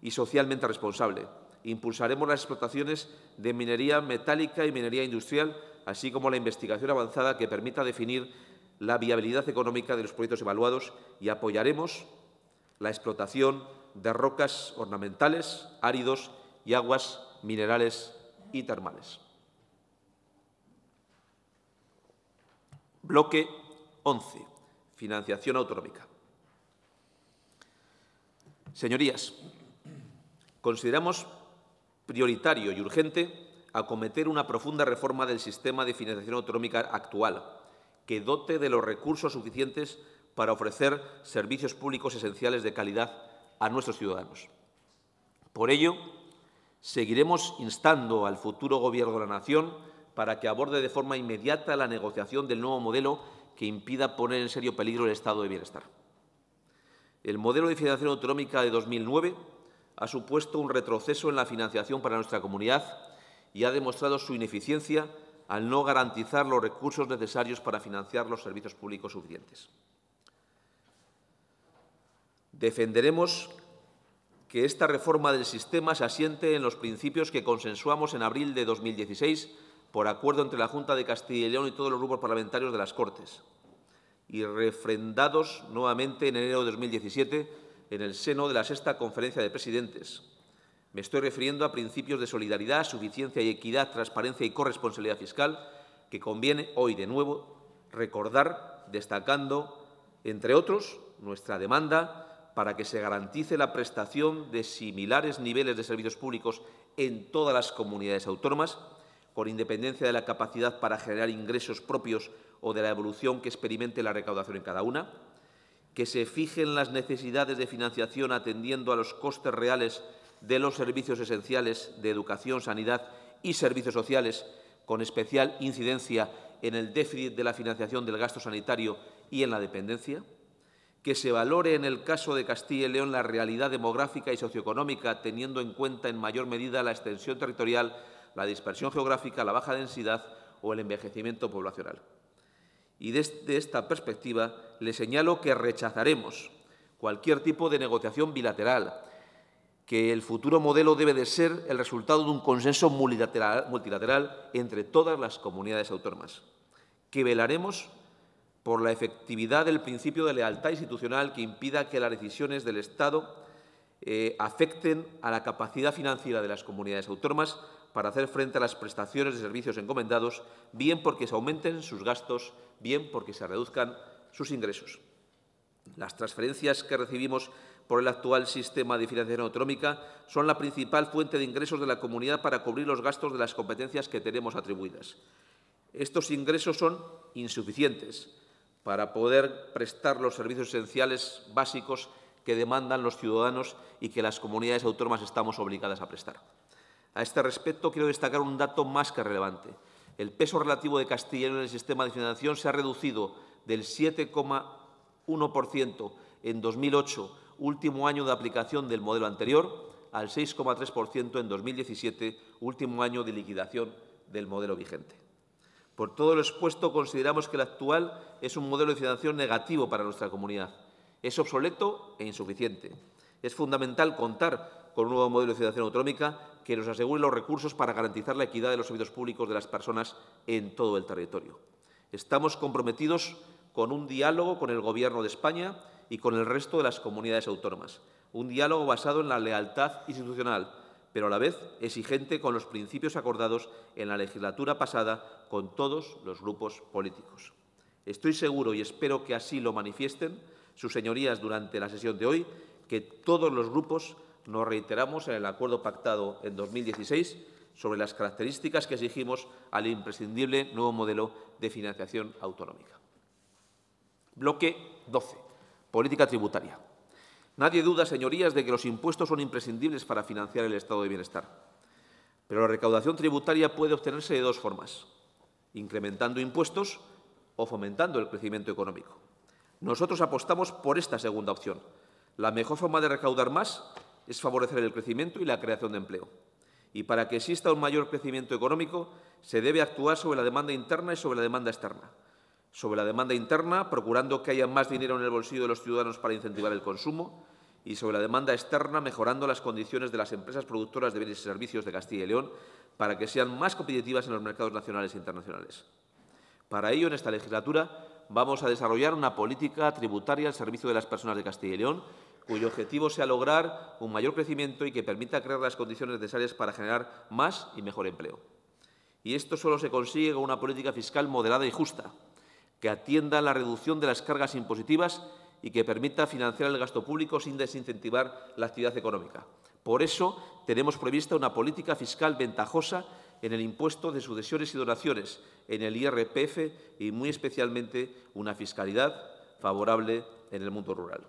y socialmente responsable. Impulsaremos las explotaciones de minería metálica y minería industrial, así como la investigación avanzada que permita definir la viabilidad económica de los proyectos evaluados y apoyaremos la explotación de rocas ornamentales, áridos y aguas minerales y termales. Bloque 11. Financiación autonómica. Señorías, consideramos prioritario y urgente acometer una profunda reforma del sistema de financiación autonómica actual, que dote de los recursos suficientes para ofrecer servicios públicos esenciales de calidad a nuestros ciudadanos. Por ello, seguiremos instando al futuro Gobierno de la Nación para que aborde de forma inmediata la negociación del nuevo modelo que impida poner en serio peligro el estado de bienestar. El modelo de financiación autonómica de 2009 ha supuesto un retroceso en la financiación para nuestra comunidad y ha demostrado su ineficiencia al no garantizar los recursos necesarios para financiar los servicios públicos suficientes. Defenderemos que esta reforma del sistema se asiente en los principios que consensuamos en abril de 2016 por acuerdo entre la Junta de Castilla y León y todos los grupos parlamentarios de las Cortes, y refrendados nuevamente en enero de 2017 en el seno de la sexta Conferencia de Presidentes. Me estoy refiriendo a principios de solidaridad, suficiencia y equidad, transparencia y corresponsabilidad fiscal, que conviene hoy de nuevo recordar, destacando, entre otros, nuestra demanda para que se garantice la prestación de similares niveles de servicios públicos en todas las comunidades autónomas con independencia de la capacidad para generar ingresos propios o de la evolución que experimente la recaudación en cada una, que se fijen las necesidades de financiación atendiendo a los costes reales de los servicios esenciales de educación, sanidad y servicios sociales, con especial incidencia en el déficit de la financiación del gasto sanitario y en la dependencia, que se valore en el caso de Castilla y León la realidad demográfica y socioeconómica, teniendo en cuenta en mayor medida la extensión territorial la dispersión geográfica, la baja densidad o el envejecimiento poblacional. Y desde esta perspectiva le señalo que rechazaremos cualquier tipo de negociación bilateral, que el futuro modelo debe de ser el resultado de un consenso multilateral, multilateral entre todas las comunidades autónomas, que velaremos por la efectividad del principio de lealtad institucional que impida que las decisiones del Estado eh, afecten a la capacidad financiera de las comunidades autónomas para hacer frente a las prestaciones de servicios encomendados, bien porque se aumenten sus gastos, bien porque se reduzcan sus ingresos. Las transferencias que recibimos por el actual sistema de financiación autonómica son la principal fuente de ingresos de la comunidad para cubrir los gastos de las competencias que tenemos atribuidas. Estos ingresos son insuficientes para poder prestar los servicios esenciales básicos que demandan los ciudadanos y que las comunidades autónomas estamos obligadas a prestar. A este respecto, quiero destacar un dato más que relevante. El peso relativo de Castilla en el sistema de financiación se ha reducido del 7,1% en 2008, último año de aplicación del modelo anterior, al 6,3% en 2017, último año de liquidación del modelo vigente. Por todo lo expuesto, consideramos que el actual es un modelo de financiación negativo para nuestra comunidad es obsoleto e insuficiente. Es fundamental contar con un nuevo modelo de ciudadanía autonómica que nos asegure los recursos para garantizar la equidad de los servicios públicos de las personas en todo el territorio. Estamos comprometidos con un diálogo con el Gobierno de España y con el resto de las comunidades autónomas. Un diálogo basado en la lealtad institucional, pero a la vez exigente con los principios acordados en la legislatura pasada con todos los grupos políticos. Estoy seguro y espero que así lo manifiesten sus señorías durante la sesión de hoy que todos los grupos nos reiteramos en el acuerdo pactado en 2016 sobre las características que exigimos al imprescindible nuevo modelo de financiación autonómica. Bloque 12. Política tributaria. Nadie duda, señorías, de que los impuestos son imprescindibles para financiar el estado de bienestar. Pero la recaudación tributaria puede obtenerse de dos formas, incrementando impuestos o fomentando el crecimiento económico. Nosotros apostamos por esta segunda opción. La mejor forma de recaudar más es favorecer el crecimiento y la creación de empleo. Y para que exista un mayor crecimiento económico, se debe actuar sobre la demanda interna y sobre la demanda externa. Sobre la demanda interna, procurando que haya más dinero en el bolsillo de los ciudadanos para incentivar el consumo, y sobre la demanda externa, mejorando las condiciones de las empresas productoras de bienes y servicios de Castilla y León para que sean más competitivas en los mercados nacionales e internacionales. Para ello, en esta legislatura, vamos a desarrollar una política tributaria al servicio de las personas de Castilla y León, cuyo objetivo sea lograr un mayor crecimiento y que permita crear las condiciones necesarias para generar más y mejor empleo. Y esto solo se consigue con una política fiscal moderada y justa, que atienda la reducción de las cargas impositivas y que permita financiar el gasto público sin desincentivar la actividad económica. Por eso tenemos prevista una política fiscal ventajosa en el impuesto de sucesiones y donaciones, en el IRPF y, muy especialmente, una fiscalidad favorable en el mundo rural.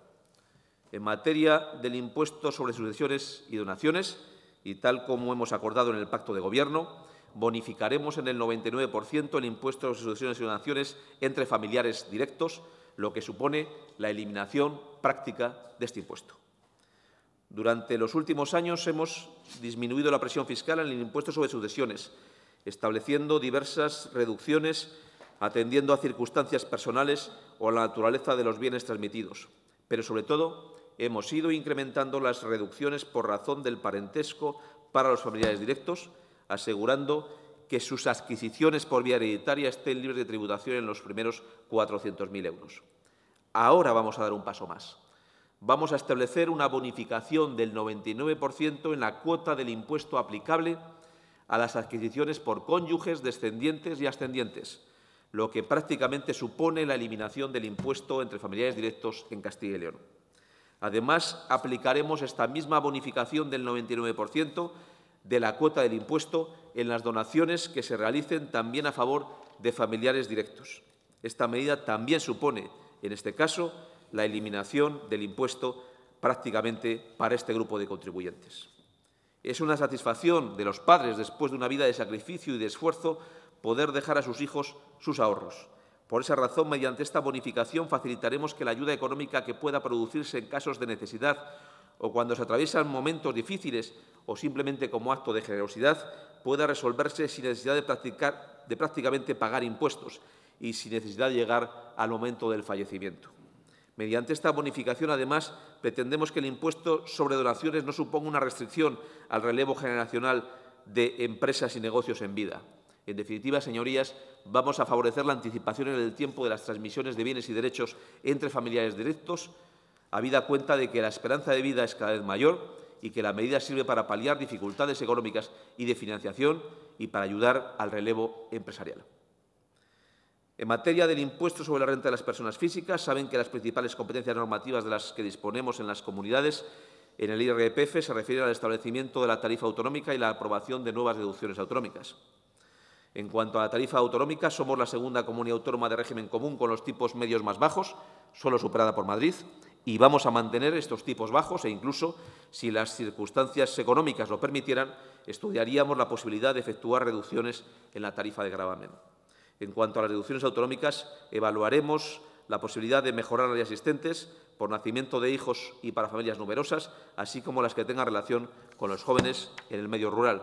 En materia del impuesto sobre sucesiones y donaciones, y tal como hemos acordado en el pacto de Gobierno, bonificaremos en el 99% el impuesto sobre sucesiones y donaciones entre familiares directos, lo que supone la eliminación práctica de este impuesto. Durante los últimos años hemos disminuido la presión fiscal en el impuesto sobre sucesiones, estableciendo diversas reducciones atendiendo a circunstancias personales o a la naturaleza de los bienes transmitidos. Pero, sobre todo, hemos ido incrementando las reducciones por razón del parentesco para los familiares directos, asegurando que sus adquisiciones por vía hereditaria estén libres de tributación en los primeros 400.000 euros. Ahora vamos a dar un paso más vamos a establecer una bonificación del 99% en la cuota del impuesto aplicable a las adquisiciones por cónyuges, descendientes y ascendientes, lo que prácticamente supone la eliminación del impuesto entre familiares directos en Castilla y León. Además, aplicaremos esta misma bonificación del 99% de la cuota del impuesto en las donaciones que se realicen también a favor de familiares directos. Esta medida también supone, en este caso, la eliminación del impuesto prácticamente para este grupo de contribuyentes. Es una satisfacción de los padres, después de una vida de sacrificio y de esfuerzo, poder dejar a sus hijos sus ahorros. Por esa razón, mediante esta bonificación facilitaremos que la ayuda económica que pueda producirse en casos de necesidad o cuando se atraviesan momentos difíciles o simplemente como acto de generosidad pueda resolverse sin necesidad de, practicar, de prácticamente pagar impuestos y sin necesidad de llegar al momento del fallecimiento. Mediante esta bonificación, además, pretendemos que el impuesto sobre donaciones no suponga una restricción al relevo generacional de empresas y negocios en vida. En definitiva, señorías, vamos a favorecer la anticipación en el tiempo de las transmisiones de bienes y derechos entre familiares directos, habida cuenta de que la esperanza de vida es cada vez mayor y que la medida sirve para paliar dificultades económicas y de financiación y para ayudar al relevo empresarial. En materia del impuesto sobre la renta de las personas físicas, saben que las principales competencias normativas de las que disponemos en las comunidades en el IRPF se refieren al establecimiento de la tarifa autonómica y la aprobación de nuevas deducciones autonómicas. En cuanto a la tarifa autonómica, somos la segunda comunidad autónoma de régimen común con los tipos medios más bajos, solo superada por Madrid, y vamos a mantener estos tipos bajos e incluso, si las circunstancias económicas lo permitieran, estudiaríamos la posibilidad de efectuar reducciones en la tarifa de gravamen. En cuanto a las deducciones autonómicas, evaluaremos la posibilidad de mejorar las asistentes por nacimiento de hijos y para familias numerosas, así como las que tengan relación con los jóvenes en el medio rural.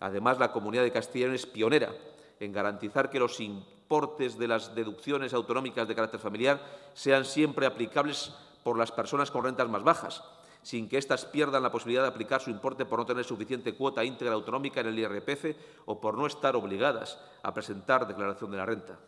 Además, la Comunidad de Castilla es pionera en garantizar que los importes de las deducciones autonómicas de carácter familiar sean siempre aplicables por las personas con rentas más bajas, sin que éstas pierdan la posibilidad de aplicar su importe por no tener suficiente cuota íntegra autonómica en el IRPF o por no estar obligadas a presentar declaración de la renta.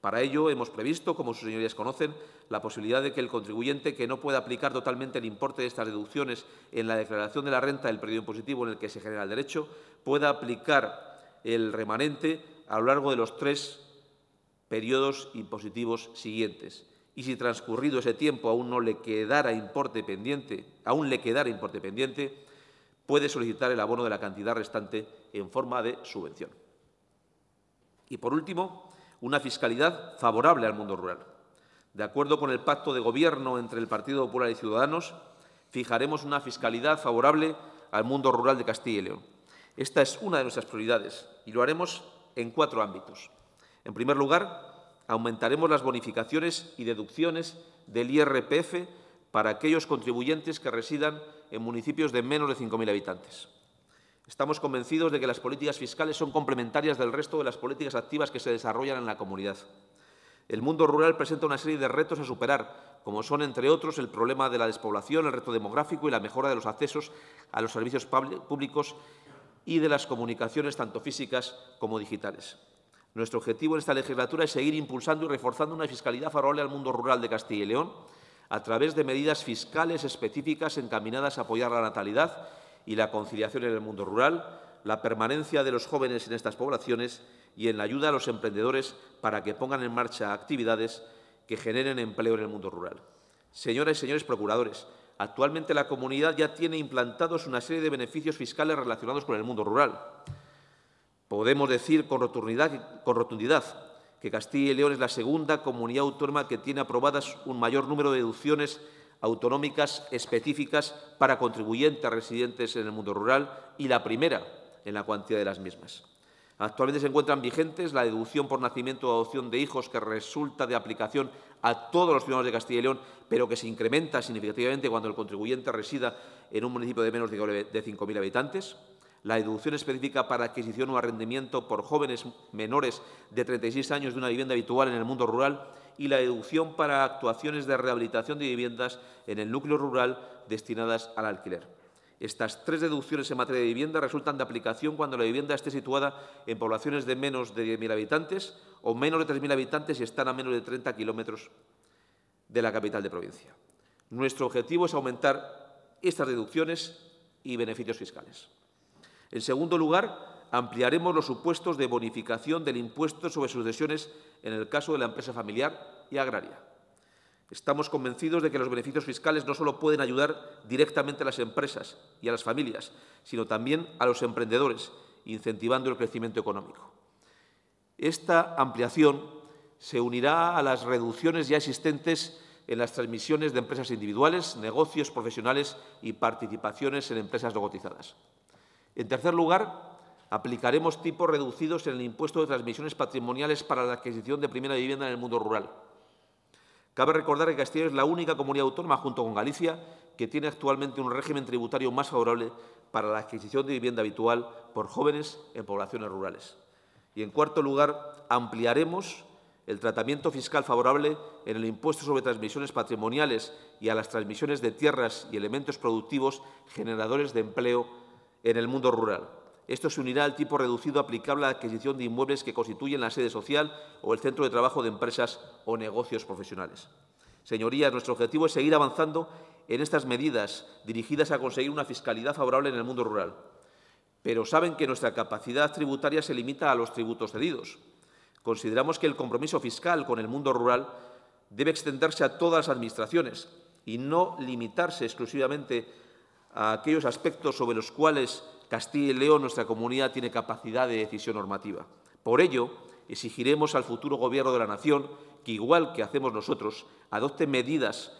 Para ello, hemos previsto, como sus señorías conocen, la posibilidad de que el contribuyente que no pueda aplicar totalmente el importe de estas deducciones en la declaración de la renta del periodo impositivo en el que se genera el derecho, pueda aplicar el remanente a lo largo de los tres periodos impositivos siguientes. Y si transcurrido ese tiempo aún no le quedara importe pendiente aún le quedara importe pendiente, puede solicitar el abono de la cantidad restante en forma de subvención. Y, por último, una fiscalidad favorable al mundo rural. De acuerdo con el pacto de gobierno entre el Partido Popular y Ciudadanos, fijaremos una fiscalidad favorable al mundo rural de Castilla y León. Esta es una de nuestras prioridades y lo haremos en cuatro ámbitos. En primer lugar, aumentaremos las bonificaciones y deducciones del IRPF para aquellos contribuyentes que residan en municipios de menos de 5.000 habitantes. Estamos convencidos de que las políticas fiscales son complementarias del resto de las políticas activas que se desarrollan en la comunidad. El mundo rural presenta una serie de retos a superar, como son, entre otros, el problema de la despoblación, el reto demográfico y la mejora de los accesos a los servicios públicos y de las comunicaciones tanto físicas como digitales. Nuestro objetivo en esta legislatura es seguir impulsando y reforzando una fiscalidad favorable al mundo rural de Castilla y León, a través de medidas fiscales específicas encaminadas a apoyar la natalidad y la conciliación en el mundo rural, la permanencia de los jóvenes en estas poblaciones y en la ayuda a los emprendedores para que pongan en marcha actividades que generen empleo en el mundo rural. Señoras y señores procuradores, actualmente la comunidad ya tiene implantados una serie de beneficios fiscales relacionados con el mundo rural. Podemos decir con rotundidad, con rotundidad que Castilla y León es la segunda comunidad autónoma que tiene aprobadas un mayor número de deducciones autonómicas específicas para contribuyentes residentes en el mundo rural y la primera en la cuantía de las mismas. Actualmente se encuentran vigentes la deducción por nacimiento o adopción de hijos que resulta de aplicación a todos los ciudadanos de Castilla y León, pero que se incrementa significativamente cuando el contribuyente resida en un municipio de menos de 5.000 habitantes la deducción específica para adquisición o arrendamiento por jóvenes menores de 36 años de una vivienda habitual en el mundo rural y la deducción para actuaciones de rehabilitación de viviendas en el núcleo rural destinadas al alquiler. Estas tres deducciones en materia de vivienda resultan de aplicación cuando la vivienda esté situada en poblaciones de menos de 10.000 habitantes o menos de 3.000 habitantes y están a menos de 30 kilómetros de la capital de provincia. Nuestro objetivo es aumentar estas deducciones y beneficios fiscales. En segundo lugar, ampliaremos los supuestos de bonificación del impuesto sobre sucesiones en el caso de la empresa familiar y agraria. Estamos convencidos de que los beneficios fiscales no solo pueden ayudar directamente a las empresas y a las familias, sino también a los emprendedores, incentivando el crecimiento económico. Esta ampliación se unirá a las reducciones ya existentes en las transmisiones de empresas individuales, negocios profesionales y participaciones en empresas logotizadas. En tercer lugar, aplicaremos tipos reducidos en el impuesto de transmisiones patrimoniales para la adquisición de primera vivienda en el mundo rural. Cabe recordar que Castilla es la única comunidad autónoma, junto con Galicia, que tiene actualmente un régimen tributario más favorable para la adquisición de vivienda habitual por jóvenes en poblaciones rurales. Y, en cuarto lugar, ampliaremos el tratamiento fiscal favorable en el impuesto sobre transmisiones patrimoniales y a las transmisiones de tierras y elementos productivos generadores de empleo en el mundo rural. Esto se unirá al tipo reducido aplicable a la adquisición de inmuebles que constituyen la sede social o el centro de trabajo de empresas o negocios profesionales. Señorías, nuestro objetivo es seguir avanzando en estas medidas dirigidas a conseguir una fiscalidad favorable en el mundo rural. Pero saben que nuestra capacidad tributaria se limita a los tributos cedidos. Consideramos que el compromiso fiscal con el mundo rural debe extenderse a todas las administraciones y no limitarse exclusivamente a aquellos aspectos sobre los cuales Castilla y León, nuestra comunidad, tiene capacidad de decisión normativa. Por ello, exigiremos al futuro Gobierno de la Nación que, igual que hacemos nosotros, adopte medidas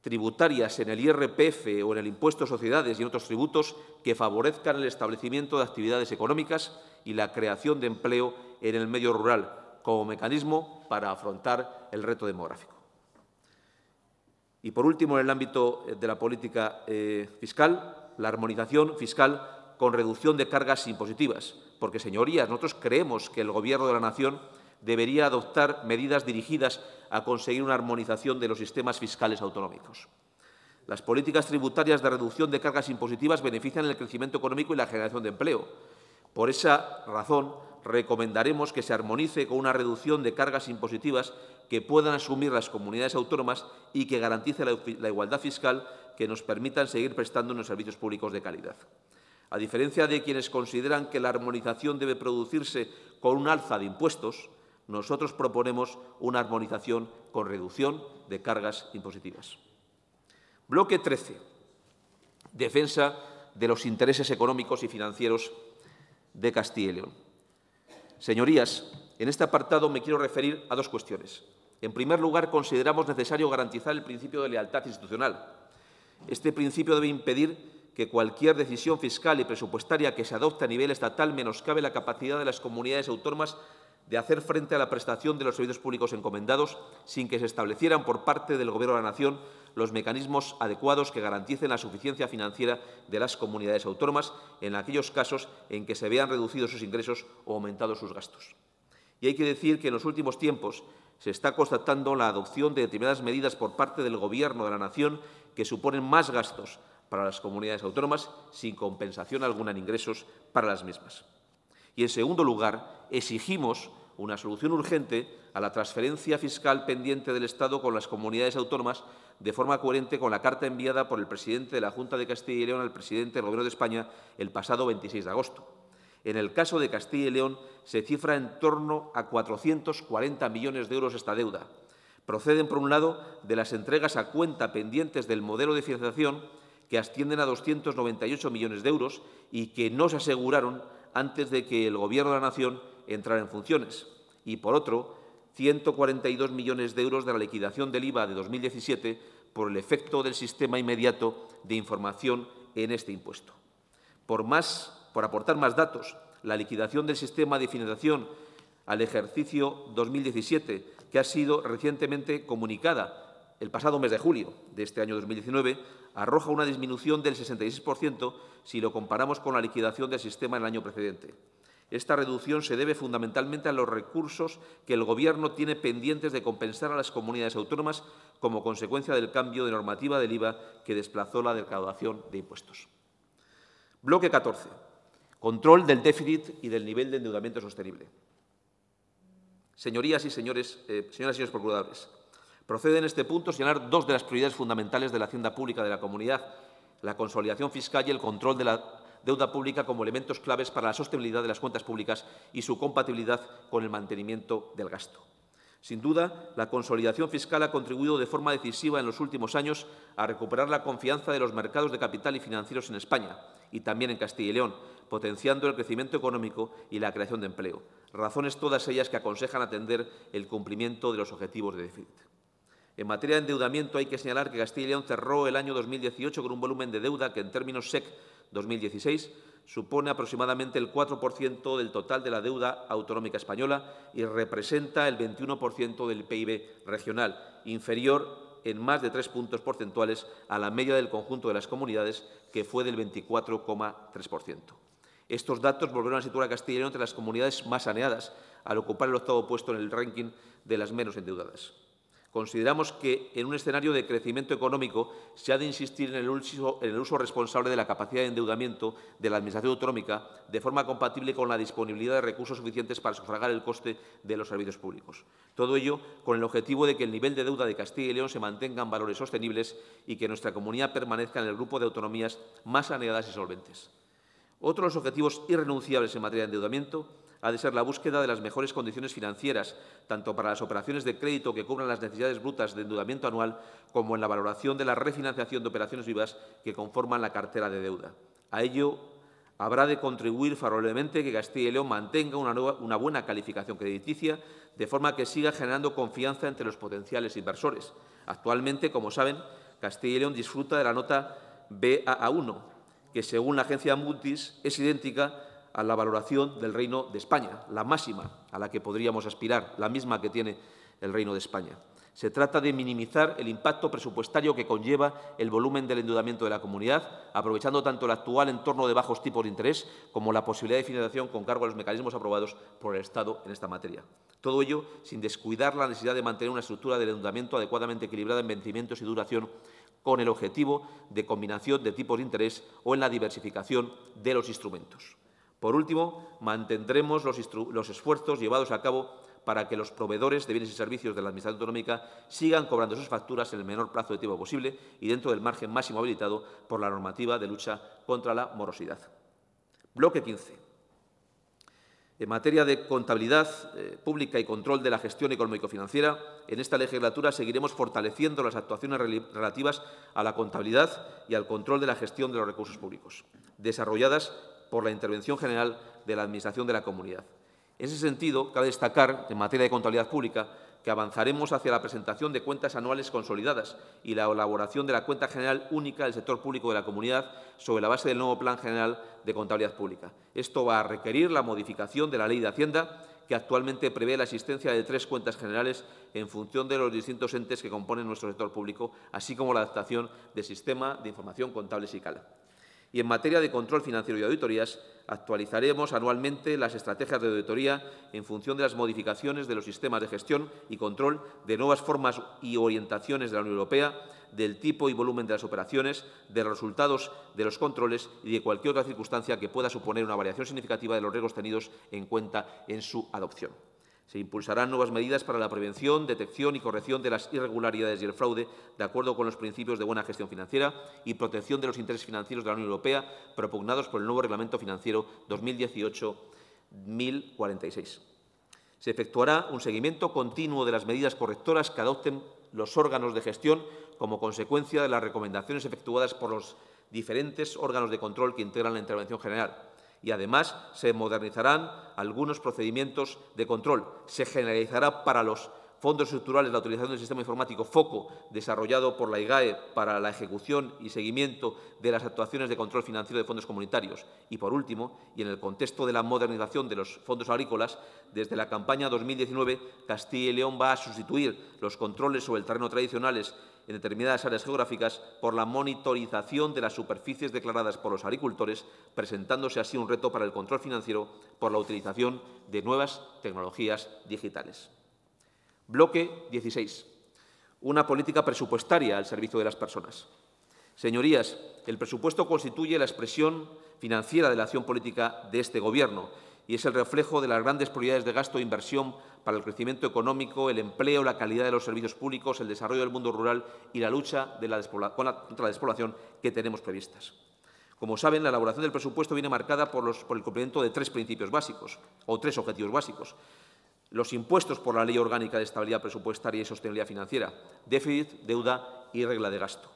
tributarias en el IRPF o en el impuesto a sociedades y en otros tributos que favorezcan el establecimiento de actividades económicas y la creación de empleo en el medio rural como mecanismo para afrontar el reto demográfico. Y por último, en el ámbito eh, de la política eh, fiscal, la armonización fiscal con reducción de cargas impositivas. Porque, señorías, nosotros creemos que el Gobierno de la Nación debería adoptar medidas dirigidas a conseguir una armonización de los sistemas fiscales autonómicos. Las políticas tributarias de reducción de cargas impositivas benefician el crecimiento económico y la generación de empleo. Por esa razón, recomendaremos que se armonice con una reducción de cargas impositivas que puedan asumir las comunidades autónomas y que garantice la, igualdad fiscal que nos permitan seguir prestando los servicios públicos de calidad. A diferencia de quienes consideran que la armonización debe producirse con un alza de impuestos, nosotros proponemos una armonización con reducción de cargas impositivas. Bloque 13. Defensa de los intereses económicos y financieros de Castilla y León. Señorías, en este apartado me quiero referir a dos cuestiones. En primer lugar, consideramos necesario garantizar el principio de lealtad institucional. Este principio debe impedir que cualquier decisión fiscal y presupuestaria que se adopte a nivel estatal menoscabe la capacidad de las comunidades autónomas de hacer frente a la prestación de los servicios públicos encomendados sin que se establecieran por parte del Gobierno de la Nación los mecanismos adecuados que garanticen la suficiencia financiera de las comunidades autónomas en aquellos casos en que se vean reducidos sus ingresos o aumentados sus gastos. Y hay que decir que en los últimos tiempos se está constatando la adopción de determinadas medidas por parte del Gobierno de la Nación que suponen más gastos para las comunidades autónomas sin compensación alguna en ingresos para las mismas. Y, en segundo lugar, exigimos una solución urgente a la transferencia fiscal pendiente del Estado con las comunidades autónomas de forma coherente con la carta enviada por el presidente de la Junta de Castilla y León al presidente del Gobierno de España el pasado 26 de agosto. En el caso de Castilla y León se cifra en torno a 440 millones de euros esta deuda. Proceden, por un lado, de las entregas a cuenta pendientes del modelo de financiación que ascienden a 298 millones de euros y que no se aseguraron antes de que el Gobierno de la Nación entrar en funciones. Y, por otro, 142 millones de euros de la liquidación del IVA de 2017 por el efecto del sistema inmediato de información en este impuesto. Por, más, por aportar más datos, la liquidación del sistema de financiación al ejercicio 2017, que ha sido recientemente comunicada el pasado mes de julio de este año 2019, arroja una disminución del 66% si lo comparamos con la liquidación del sistema en el año precedente. Esta reducción se debe fundamentalmente a los recursos que el Gobierno tiene pendientes de compensar a las comunidades autónomas como consecuencia del cambio de normativa del IVA que desplazó la recaudación de impuestos. Bloque 14. Control del déficit y del nivel de endeudamiento sostenible. Señorías y señores, eh, señoras y señores procuradores, procede en este punto señalar dos de las prioridades fundamentales de la hacienda pública de la comunidad, la consolidación fiscal y el control de la deuda pública como elementos claves para la sostenibilidad de las cuentas públicas y su compatibilidad con el mantenimiento del gasto. Sin duda, la consolidación fiscal ha contribuido de forma decisiva en los últimos años a recuperar la confianza de los mercados de capital y financieros en España y también en Castilla y León, potenciando el crecimiento económico y la creación de empleo, razones todas ellas que aconsejan atender el cumplimiento de los objetivos de déficit. En materia de endeudamiento hay que señalar que Castilla y León cerró el año 2018 con un volumen de deuda que en términos SEC 2016 supone aproximadamente el 4% del total de la deuda autonómica española y representa el 21% del PIB regional, inferior en más de tres puntos porcentuales a la media del conjunto de las comunidades, que fue del 24,3%. Estos datos volvieron a situar a Castilla y León entre las comunidades más saneadas, al ocupar el octavo puesto en el ranking de las menos endeudadas. Consideramos que en un escenario de crecimiento económico se ha de insistir en el, uso, responsable de la capacidad de endeudamiento de la Administración autonómica de forma compatible con la disponibilidad de recursos suficientes para sufragar el coste de los servicios públicos. Todo ello con el objetivo de que el nivel de deuda de Castilla y León se mantenga en valores sostenibles y que nuestra comunidad permanezca en el grupo de autonomías más saneadas y solventes. Otros los objetivos irrenunciables en materia de endeudamiento ha de ser la búsqueda de las mejores condiciones financieras, tanto para las operaciones de crédito que cubran las necesidades brutas de endeudamiento anual, como en la valoración de la refinanciación de operaciones vivas que conforman la cartera de deuda. A ello habrá de contribuir favorablemente que Castilla y León mantenga una, buena calificación crediticia, de forma que siga generando confianza entre los potenciales inversores. Actualmente, como saben, Castilla y León disfruta de la nota BAA1, que según la agencia Mutis es idéntica a la valoración del Reino de España, la máxima a la que podríamos aspirar, la misma que tiene el Reino de España. Se trata de minimizar el impacto presupuestario que conlleva el volumen del endeudamiento de la comunidad, aprovechando tanto el actual entorno de bajos tipos de interés como la posibilidad de financiación con cargo a los mecanismos aprobados por el Estado en esta materia. Todo ello sin descuidar la necesidad de mantener una estructura del endeudamiento adecuadamente equilibrada en vencimientos y duración con el objetivo de combinación de tipos de interés o en la diversificación de los instrumentos. Por último, mantendremos los, esfuerzos llevados a cabo para que los proveedores de bienes y servicios de la Administración Autonómica sigan cobrando sus facturas en el menor plazo de tiempo posible y dentro del margen máximo habilitado por la normativa de lucha contra la morosidad. Bloque 15. En materia de contabilidad eh, pública y control de la gestión económico-financiera, en esta legislatura seguiremos fortaleciendo las actuaciones relativas a la contabilidad y al control de la gestión de los recursos públicos, desarrolladas por la intervención general de la Administración de la Comunidad. En ese sentido, cabe destacar, en materia de contabilidad pública, que avanzaremos hacia la presentación de cuentas anuales consolidadas y la elaboración de la cuenta general única del sector público de la comunidad sobre la base del nuevo Plan General de Contabilidad Pública. Esto va a requerir la modificación de la Ley de Hacienda, que actualmente prevé la existencia de tres cuentas generales en función de los distintos entes que componen nuestro sector público, así como la adaptación del sistema de información contable SICALA. Y en materia de control financiero y auditorías, actualizaremos anualmente las estrategias de auditoría en función de las modificaciones de los sistemas de gestión y control, de nuevas formas y orientaciones de la Unión Europea, del tipo y volumen de las operaciones, de los resultados de los controles y de cualquier otra circunstancia que pueda suponer una variación significativa de los riesgos tenidos en cuenta en su adopción. Se impulsarán nuevas medidas para la prevención, detección y corrección de las irregularidades y el fraude, de acuerdo con los principios de buena gestión financiera y protección de los intereses financieros de la Unión Europea propugnados por el nuevo Reglamento Financiero 2018-1046. Se efectuará un seguimiento continuo de las medidas correctoras que adopten los órganos de gestión como consecuencia de las recomendaciones efectuadas por los diferentes órganos de control que integran la intervención general y además se modernizarán algunos procedimientos de control. Se generalizará para los fondos estructurales la utilización del sistema informático FOCO desarrollado por la IGAE para la ejecución y seguimiento de las actuaciones de control financiero de fondos comunitarios. Y, por último, y en el contexto de la modernización de los fondos agrícolas, desde la campaña 2019 Castilla y León va a sustituir los controles sobre el terreno tradicionales en determinadas áreas geográficas por la monitorización de las superficies declaradas por los agricultores, presentándose así un reto para el control financiero por la utilización de nuevas tecnologías digitales. Bloque 16. Una política presupuestaria al servicio de las personas. Señorías, el presupuesto constituye la expresión financiera de la acción política de este Gobierno y es el reflejo de las grandes prioridades de gasto e inversión para el crecimiento económico, el empleo, la calidad de los servicios públicos, el desarrollo del mundo rural y la lucha contra la despoblación que tenemos previstas. Como saben, la elaboración del presupuesto viene marcada por, por el cumplimiento de tres principios básicos o tres objetivos básicos. Los impuestos por la Ley Orgánica de Estabilidad Presupuestaria y Sostenibilidad Financiera, déficit, deuda y regla de gasto.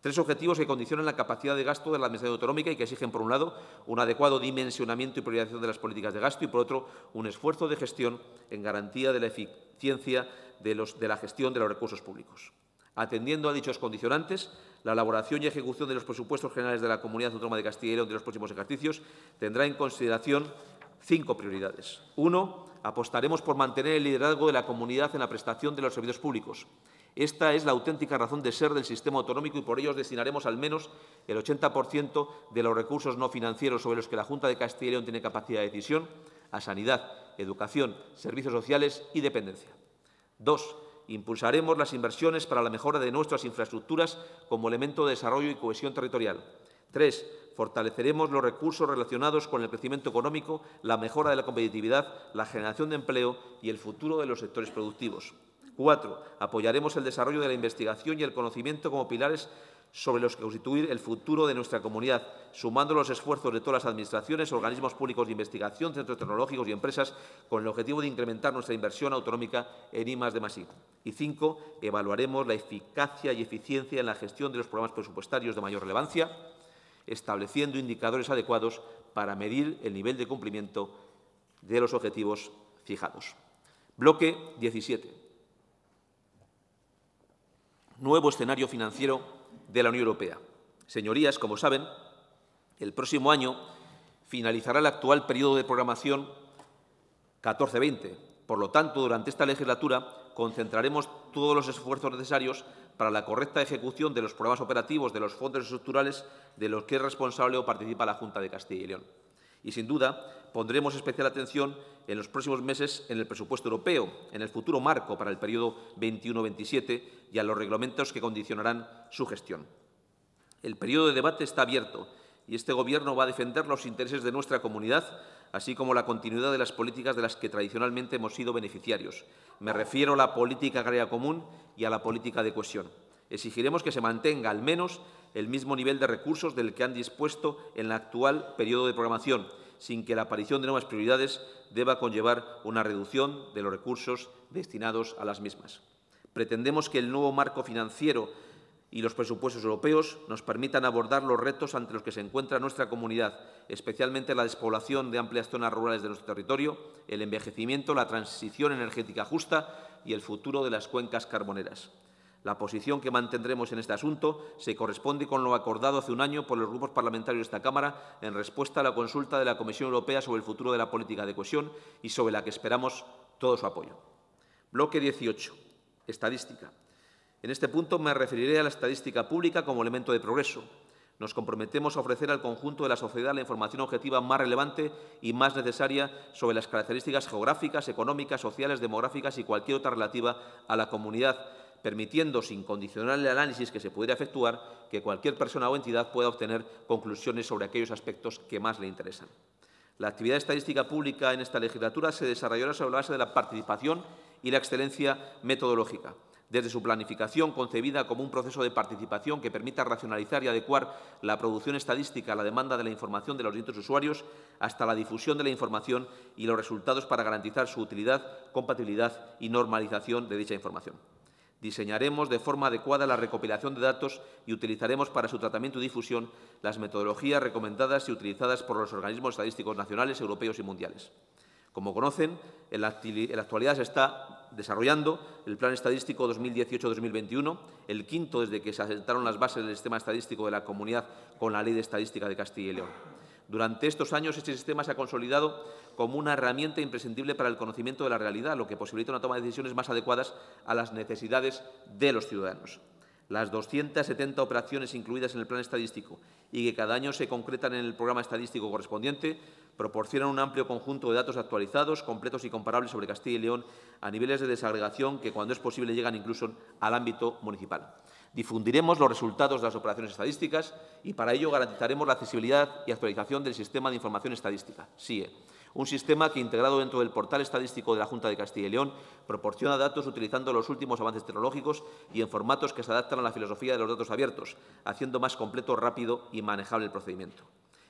Tres objetivos que condicionan la capacidad de gasto de la Administración autonómica y que exigen, por un lado, un adecuado dimensionamiento y priorización de las políticas de gasto y, por otro, un esfuerzo de gestión en garantía de la eficiencia de, la gestión de los recursos públicos. Atendiendo a dichos condicionantes, la elaboración y ejecución de los presupuestos generales de la Comunidad Autónoma de Castilla y León de los próximos ejercicios tendrá en consideración cinco prioridades. Uno, apostaremos por mantener el liderazgo de la comunidad en la prestación de los servicios públicos. Esta es la auténtica razón de ser del sistema autonómico y por ello destinaremos al menos el 80% de los recursos no financieros sobre los que la Junta de Castilla y León tiene capacidad de decisión a sanidad, educación, servicios sociales y dependencia. Dos, impulsaremos las inversiones para la mejora de nuestras infraestructuras como elemento de desarrollo y cohesión territorial. Tres, fortaleceremos los recursos relacionados con el crecimiento económico, la mejora de la competitividad, la generación de empleo y el futuro de los sectores productivos. Cuatro, apoyaremos el desarrollo de la investigación y el conocimiento como pilares sobre los que constituir el futuro de nuestra comunidad, sumando los esfuerzos de todas las administraciones, organismos públicos de investigación, centros tecnológicos y empresas, con el objetivo de incrementar nuestra inversión autonómica en I de Y cinco, evaluaremos la eficacia y eficiencia en la gestión de los programas presupuestarios de mayor relevancia, estableciendo indicadores adecuados para medir el nivel de cumplimiento de los objetivos fijados. Bloque 17 nuevo escenario financiero de la Unión Europea. Señorías, como saben, el próximo año finalizará el actual periodo de programación 14-20. Por lo tanto, durante esta legislatura concentraremos todos los esfuerzos necesarios para la correcta ejecución de los programas operativos de los fondos estructurales de los que es responsable o participa la Junta de Castilla y León. Y, sin duda, pondremos especial atención en los próximos meses en el presupuesto europeo, en el futuro marco para el periodo 21-27 y a los reglamentos que condicionarán su gestión. El periodo de debate está abierto y este Gobierno va a defender los intereses de nuestra comunidad, así como la continuidad de las políticas de las que tradicionalmente hemos sido beneficiarios. Me refiero a la política agraria común y a la política de cohesión. Exigiremos que se mantenga al menos el mismo nivel de recursos del que han dispuesto en el actual periodo de programación, sin que la aparición de nuevas prioridades deba conllevar una reducción de los recursos destinados a las mismas. Pretendemos que el nuevo marco financiero y los presupuestos europeos nos permitan abordar los retos ante los que se encuentra nuestra comunidad, especialmente la despoblación de amplias zonas rurales de nuestro territorio, el envejecimiento, la transición energética justa y el futuro de las cuencas carboneras. La posición que mantendremos en este asunto se corresponde con lo acordado hace un año por los grupos parlamentarios de esta Cámara en respuesta a la consulta de la Comisión Europea sobre el futuro de la política de cohesión y sobre la que esperamos todo su apoyo. Bloque 18. Estadística. En este punto me referiré a la estadística pública como elemento de progreso. Nos comprometemos a ofrecer al conjunto de la sociedad la información objetiva más relevante y más necesaria sobre las características geográficas, económicas, sociales, demográficas y cualquier otra relativa a la comunidad permitiendo, sin condicionar el análisis que se pudiera efectuar, que cualquier persona o entidad pueda obtener conclusiones sobre aquellos aspectos que más le interesan. La actividad estadística pública en esta legislatura se desarrollará sobre la base de la participación y la excelencia metodológica. Desde su planificación, concebida como un proceso de participación que permita racionalizar y adecuar la producción estadística a la demanda de la información de los distintos usuarios, hasta la difusión de la información y los resultados para garantizar su utilidad, compatibilidad y normalización de dicha información. Diseñaremos de forma adecuada la recopilación de datos y utilizaremos para su tratamiento y difusión las metodologías recomendadas y utilizadas por los organismos estadísticos nacionales, europeos y mundiales. Como conocen, en la actualidad se está desarrollando el Plan Estadístico 2018-2021, el quinto desde que se asentaron las bases del sistema estadístico de la comunidad con la Ley de Estadística de Castilla y León. Durante estos años, este sistema se ha consolidado como una herramienta imprescindible para el conocimiento de la realidad, lo que posibilita una toma de decisiones más adecuadas a las necesidades de los ciudadanos. Las 270 operaciones incluidas en el plan estadístico y que cada año se concretan en el programa estadístico correspondiente proporcionan un amplio conjunto de datos actualizados, completos y comparables sobre Castilla y León a niveles de desagregación que, cuando es posible, llegan incluso al ámbito municipal. Difundiremos los resultados de las operaciones estadísticas y para ello garantizaremos la accesibilidad y actualización del Sistema de Información Estadística, SIE, un sistema que, integrado dentro del portal estadístico de la Junta de Castilla y León, proporciona datos utilizando los últimos avances tecnológicos y en formatos que se adaptan a la filosofía de los datos abiertos, haciendo más completo, rápido y manejable el procedimiento.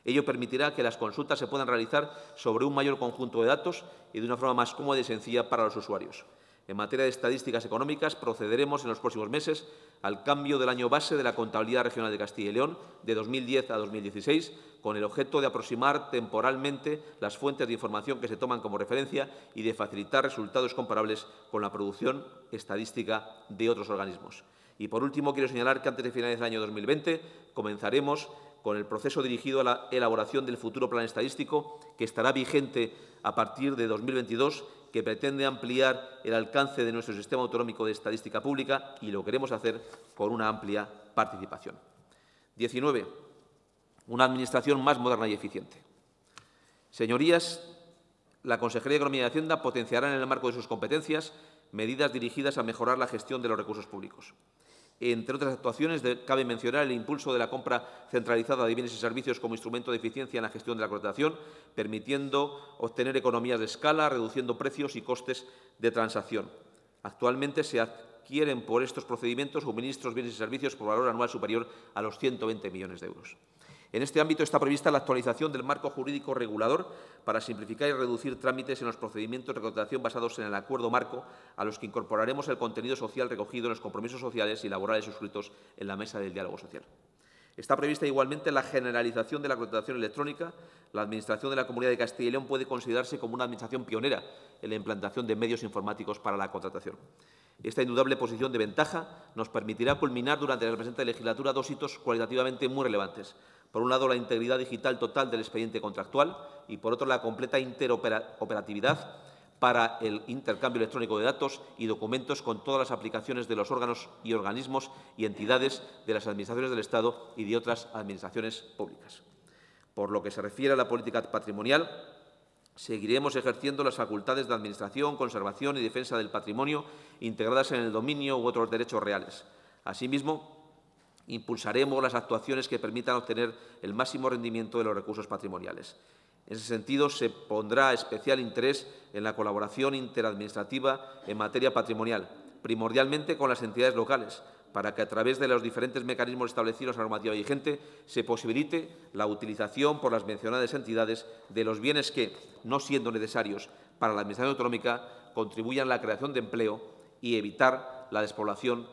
Ello permitirá que las consultas se puedan realizar sobre un mayor conjunto de datos y de una forma más cómoda y sencilla para los usuarios. En materia de estadísticas económicas, procederemos en los próximos meses al cambio del año base de la contabilidad regional de Castilla y León de 2010 a 2016, con el objeto de aproximar temporalmente las fuentes de información que se toman como referencia y de facilitar resultados comparables con la producción estadística de otros organismos. Y, por último, quiero señalar que antes de finales del año 2020 comenzaremos con el proceso dirigido a la elaboración del futuro plan estadístico, que estará vigente a partir de 2022 que pretende ampliar el alcance de nuestro sistema autonómico de estadística pública y lo queremos hacer con una amplia participación. 19. Una administración más moderna y eficiente. Señorías, la Consejería de Economía y Hacienda potenciará en el marco de sus competencias medidas dirigidas a mejorar la gestión de los recursos públicos. Entre otras actuaciones, cabe mencionar el impulso de la compra centralizada de bienes y servicios como instrumento de eficiencia en la gestión de la contratación, permitiendo obtener economías de escala, reduciendo precios y costes de transacción. Actualmente se adquieren por estos procedimientos suministros, bienes y servicios por valor anual superior a los 120 millones de euros. En este ámbito está prevista la actualización del marco jurídico regulador para simplificar y reducir trámites en los procedimientos de contratación basados en el acuerdo marco, a los que incorporaremos el contenido social recogido en los compromisos sociales y laborales suscritos en la mesa del diálogo social. Está prevista igualmente la generalización de la contratación electrónica. La Administración de la Comunidad de Castilla y León puede considerarse como una administración pionera en la implantación de medios informáticos para la contratación. Esta indudable posición de ventaja nos permitirá culminar durante la presente legislatura dos hitos cualitativamente muy relevantes por un lado, la integridad digital total del expediente contractual y, por otro, la completa interoperatividad para el intercambio electrónico de datos y documentos con todas las aplicaciones de los órganos y organismos y entidades de las Administraciones del Estado y de otras Administraciones públicas. Por lo que se refiere a la política patrimonial, Seguiremos ejerciendo las facultades de Administración, Conservación y Defensa del Patrimonio integradas en el dominio u otros derechos reales. Asimismo, impulsaremos las actuaciones que permitan obtener el máximo rendimiento de los recursos patrimoniales. En ese sentido, se pondrá especial interés en la colaboración interadministrativa en materia patrimonial, primordialmente con las entidades locales, para que a través de los diferentes mecanismos establecidos en la normativa vigente se posibilite la utilización por las mencionadas entidades de los bienes que, no siendo necesarios para la Administración autonómica, contribuyan a la creación de empleo y evitar la despoblación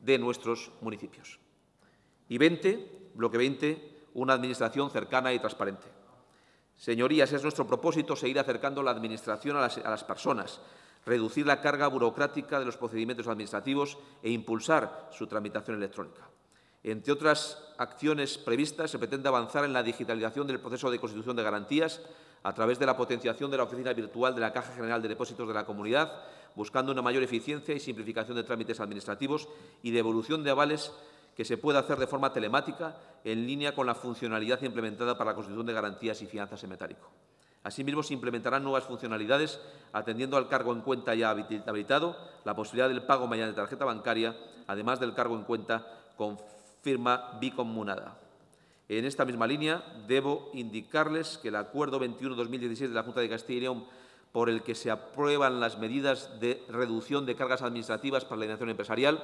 de nuestros municipios. Y 20, bloque 20, una administración cercana y transparente. Señorías, es nuestro propósito seguir acercando la Administración a las, personas, reducir la carga burocrática de los procedimientos administrativos e impulsar su tramitación electrónica. Entre otras acciones previstas, se pretende avanzar en la digitalización del proceso de constitución de garantías a través de la potenciación de la oficina virtual de la Caja General de Depósitos de la Comunidad, buscando una mayor eficiencia y simplificación de trámites administrativos y devolución de avales que se pueda hacer de forma telemática en línea con la funcionalidad implementada para la constitución de garantías y fianzas en metálico. Asimismo, se implementarán nuevas funcionalidades atendiendo al cargo en cuenta ya habilitado, la posibilidad del pago de tarjeta bancaria, además del cargo en cuenta con firma bicomunada. En esta misma línea, debo indicarles que el Acuerdo 21-2016 de la Junta de Castilla y León, por el que se aprueban las medidas de reducción de cargas administrativas para la innovación empresarial,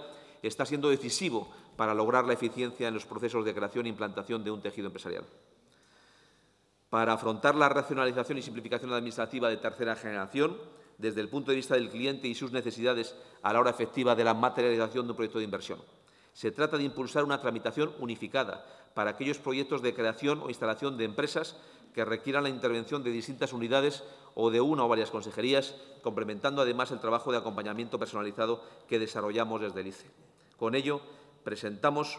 está siendo decisivo para lograr la eficiencia en los procesos de creación e implantación de un tejido empresarial. Para afrontar la racionalización y simplificación administrativa de tercera generación, desde el punto de vista del cliente y sus necesidades a la hora efectiva de la materialización de un proyecto de inversión. Se trata de impulsar una tramitación unificada para aquellos proyectos de creación o instalación de empresas que requieran la intervención de distintas unidades o de una o varias consejerías, complementando además el trabajo de acompañamiento personalizado que desarrollamos desde el ICE. Con ello, presentamos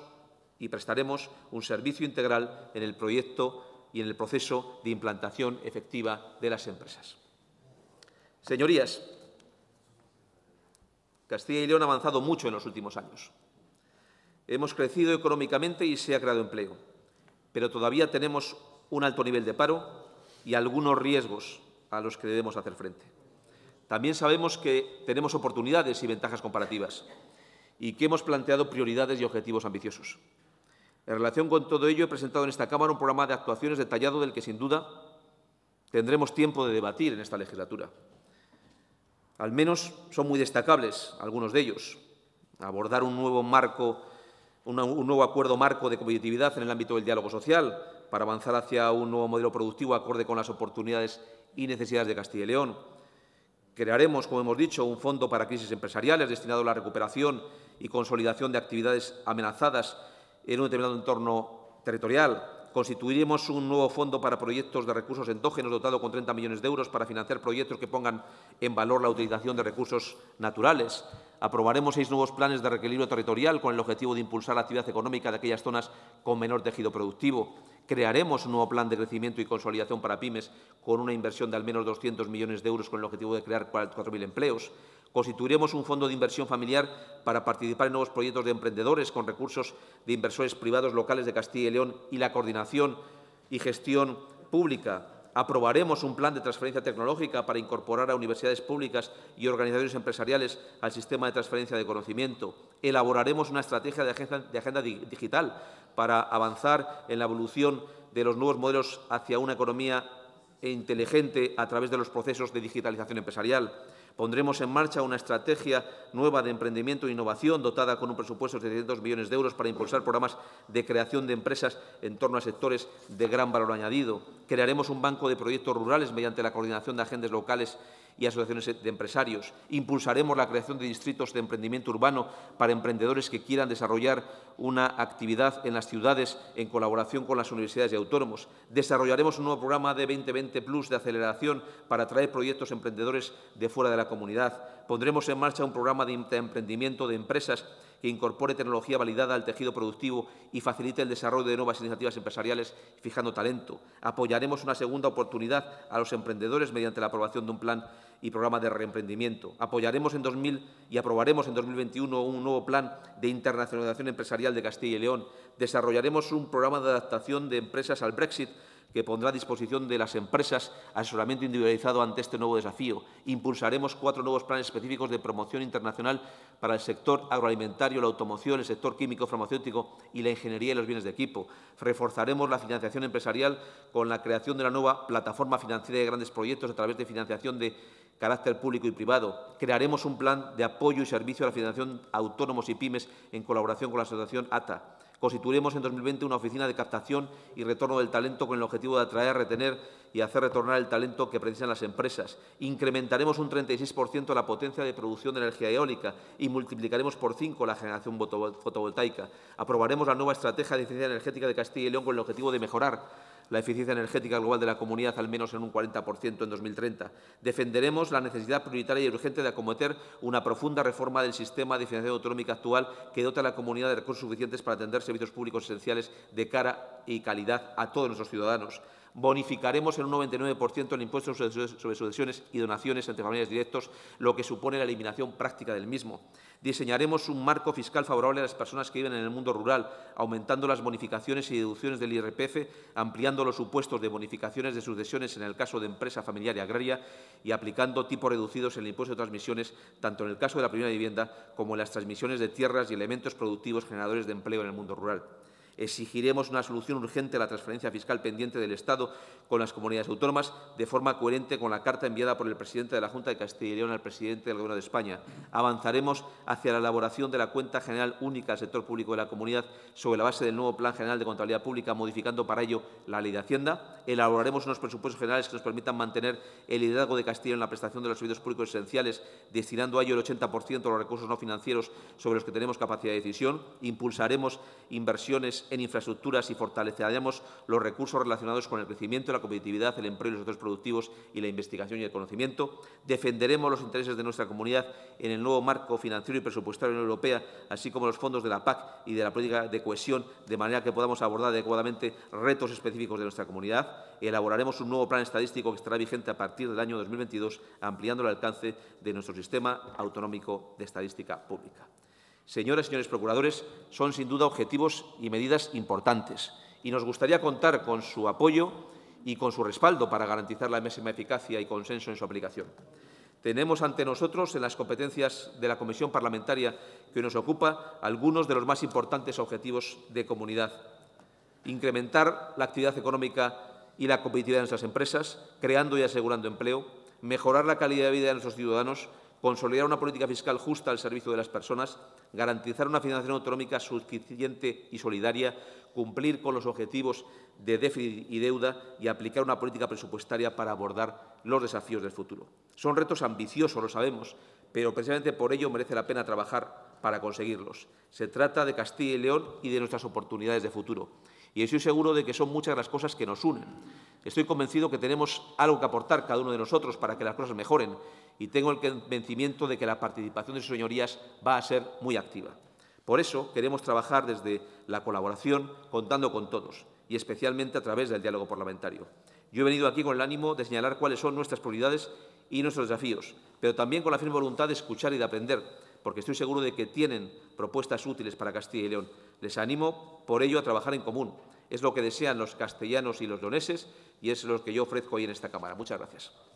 y prestaremos un servicio integral en el proyecto y en el proceso de implantación efectiva de las empresas. Señorías, Castilla y León ha avanzado mucho en los últimos años. Hemos crecido económicamente y se ha creado empleo, pero todavía tenemos un alto nivel de paro y algunos riesgos a los que debemos hacer frente. También sabemos que tenemos oportunidades y ventajas comparativas y que hemos planteado prioridades y objetivos ambiciosos. En relación con todo ello, he presentado en esta Cámara un programa de actuaciones detallado del que, sin duda, tendremos tiempo de debatir en esta legislatura. Al menos son muy destacables algunos de ellos. Abordar un nuevo marco, un nuevo acuerdo marco de competitividad en el ámbito del diálogo social para avanzar hacia un nuevo modelo productivo acorde con las oportunidades y necesidades de Castilla y León. Crearemos, como hemos dicho, un fondo para crisis empresariales destinado a la recuperación y consolidación de actividades amenazadas en un determinado entorno territorial. Constituiremos un nuevo fondo para proyectos de recursos endógenos dotado con 30 millones de euros para financiar proyectos que pongan en valor la utilización de recursos naturales. Aprobaremos seis nuevos planes de reequilibrio territorial con el objetivo de impulsar la actividad económica de aquellas zonas con menor tejido productivo. Crearemos un nuevo plan de crecimiento y consolidación para pymes con una inversión de al menos 200 millones de euros con el objetivo de crear 4.000 empleos. Constituiremos un fondo de inversión familiar para participar en nuevos proyectos de emprendedores con recursos de inversores privados locales de Castilla y León y la coordinación y gestión pública Aprobaremos un plan de transferencia tecnológica para incorporar a universidades públicas y organizaciones empresariales al sistema de transferencia de conocimiento. Elaboraremos una estrategia de agenda, de agenda digital para avanzar en la evolución de los nuevos modelos hacia una economía inteligente a través de los procesos de digitalización empresarial. Pondremos en marcha una estrategia nueva de emprendimiento e innovación dotada con un presupuesto de 700 millones de euros para impulsar programas de creación de empresas en torno a sectores de gran valor añadido. Crearemos un banco de proyectos rurales mediante la coordinación de agentes locales y asociaciones de empresarios. Impulsaremos la creación de distritos de emprendimiento urbano para emprendedores que quieran desarrollar una actividad en las ciudades en colaboración con las universidades y autónomos. Desarrollaremos un nuevo programa de 2020 Plus de aceleración para atraer proyectos emprendedores de fuera de la comunidad. Pondremos en marcha un programa de emprendimiento de empresas que incorpore tecnología validada al tejido productivo y facilite el desarrollo de nuevas iniciativas empresariales fijando talento. Apoyaremos una segunda oportunidad a los emprendedores mediante la aprobación de un plan y programa de reemprendimiento. Apoyaremos en 2000 y aprobaremos en 2021 un nuevo plan de internacionalización empresarial de Castilla y León. Desarrollaremos un programa de adaptación de empresas al Brexit que pondrá a disposición de las empresas asesoramiento individualizado ante este nuevo desafío. Impulsaremos cuatro nuevos planes específicos de promoción internacional para el sector agroalimentario, la automoción, el sector químico farmacéutico y la ingeniería y los bienes de equipo. Reforzaremos la financiación empresarial con la creación de la nueva plataforma financiera de grandes proyectos a través de financiación de carácter público y privado. Crearemos un plan de apoyo y servicio a la financiación autónomos y pymes en colaboración con la Asociación ATA constituiremos en 2020 una oficina de captación y retorno del talento con el objetivo de atraer, retener y hacer retornar el talento que precisan las empresas. Incrementaremos un 36% la potencia de producción de energía eólica y multiplicaremos por 5 la generación fotovoltaica. Aprobaremos la nueva estrategia de eficiencia energética de Castilla y León con el objetivo de mejorar la eficiencia energética global de la comunidad al menos en un 40% en 2030. Defenderemos la necesidad prioritaria y urgente de acometer una profunda reforma del sistema de financiación autonómica actual que dota a la comunidad de recursos suficientes para atender servicios públicos esenciales de cara y calidad a todos nuestros ciudadanos bonificaremos en un 99% el impuesto sobre sucesiones y donaciones entre familias directos, lo que supone la eliminación práctica del mismo. Diseñaremos un marco fiscal favorable a las personas que viven en el mundo rural, aumentando las bonificaciones y deducciones del IRPF, ampliando los supuestos de bonificaciones de sucesiones en el caso de empresa familiar y agraria y aplicando tipos reducidos en el impuesto de transmisiones, tanto en el caso de la primera vivienda como en las transmisiones de tierras y elementos productivos generadores de empleo en el mundo rural. Exigiremos una solución urgente a la transferencia fiscal pendiente del Estado con las comunidades autónomas de forma coherente con la carta enviada por el presidente de la Junta de Castilla y León al presidente del Gobierno de España. Avanzaremos hacia la elaboración de la cuenta general única del sector público de la comunidad sobre la base del nuevo Plan General de Contabilidad Pública, modificando para ello la Ley de Hacienda. Elaboraremos unos presupuestos generales que nos permitan mantener el liderazgo de Castilla en la prestación de los servicios públicos esenciales, destinando a ello el 80% de los recursos no financieros sobre los que tenemos capacidad de decisión. Impulsaremos inversiones en infraestructuras y fortaleceremos los recursos relacionados con el crecimiento, la competitividad, el empleo y los sectores productivos y la investigación y el conocimiento. Defenderemos los intereses de nuestra comunidad en el nuevo marco financiero y presupuestario de la Unión Europea, así como los fondos de la PAC y de la política de cohesión, de manera que podamos abordar adecuadamente retos específicos de nuestra comunidad. Elaboraremos un nuevo plan estadístico que estará vigente a partir del año 2022, ampliando el alcance de nuestro sistema autonómico de estadística pública. Señoras y señores procuradores, son sin duda objetivos y medidas importantes y nos gustaría contar con su apoyo y con su respaldo para garantizar la máxima eficacia y consenso en su aplicación. Tenemos ante nosotros, en las competencias de la Comisión Parlamentaria que nos ocupa, algunos de los más importantes objetivos de comunidad. Incrementar la actividad económica y la competitividad de nuestras empresas, creando y asegurando empleo, mejorar la calidad de vida de nuestros ciudadanos, consolidar una política fiscal justa al servicio de las personas, garantizar una financiación autonómica suficiente y solidaria, cumplir con los objetivos de déficit y deuda y aplicar una política presupuestaria para abordar los desafíos del futuro. Son retos ambiciosos, lo sabemos, pero precisamente por ello merece la pena trabajar para conseguirlos. Se trata de Castilla y León y de nuestras oportunidades de futuro. Y estoy seguro de que son muchas las cosas que nos unen. Estoy convencido que tenemos algo que aportar cada uno de nosotros para que las cosas mejoren y tengo el convencimiento de que la participación de sus señorías va a ser muy activa. Por eso queremos trabajar desde la colaboración contando con todos y especialmente a través del diálogo parlamentario. Yo he venido aquí con el ánimo de señalar cuáles son nuestras prioridades y nuestros desafíos, pero también con la firme voluntad de escuchar y de aprender, porque estoy seguro de que tienen propuestas útiles para Castilla y León. Les animo, por ello, a trabajar en común. Es lo que desean los castellanos y los leoneses y es lo que yo ofrezco hoy en esta Cámara. Muchas gracias.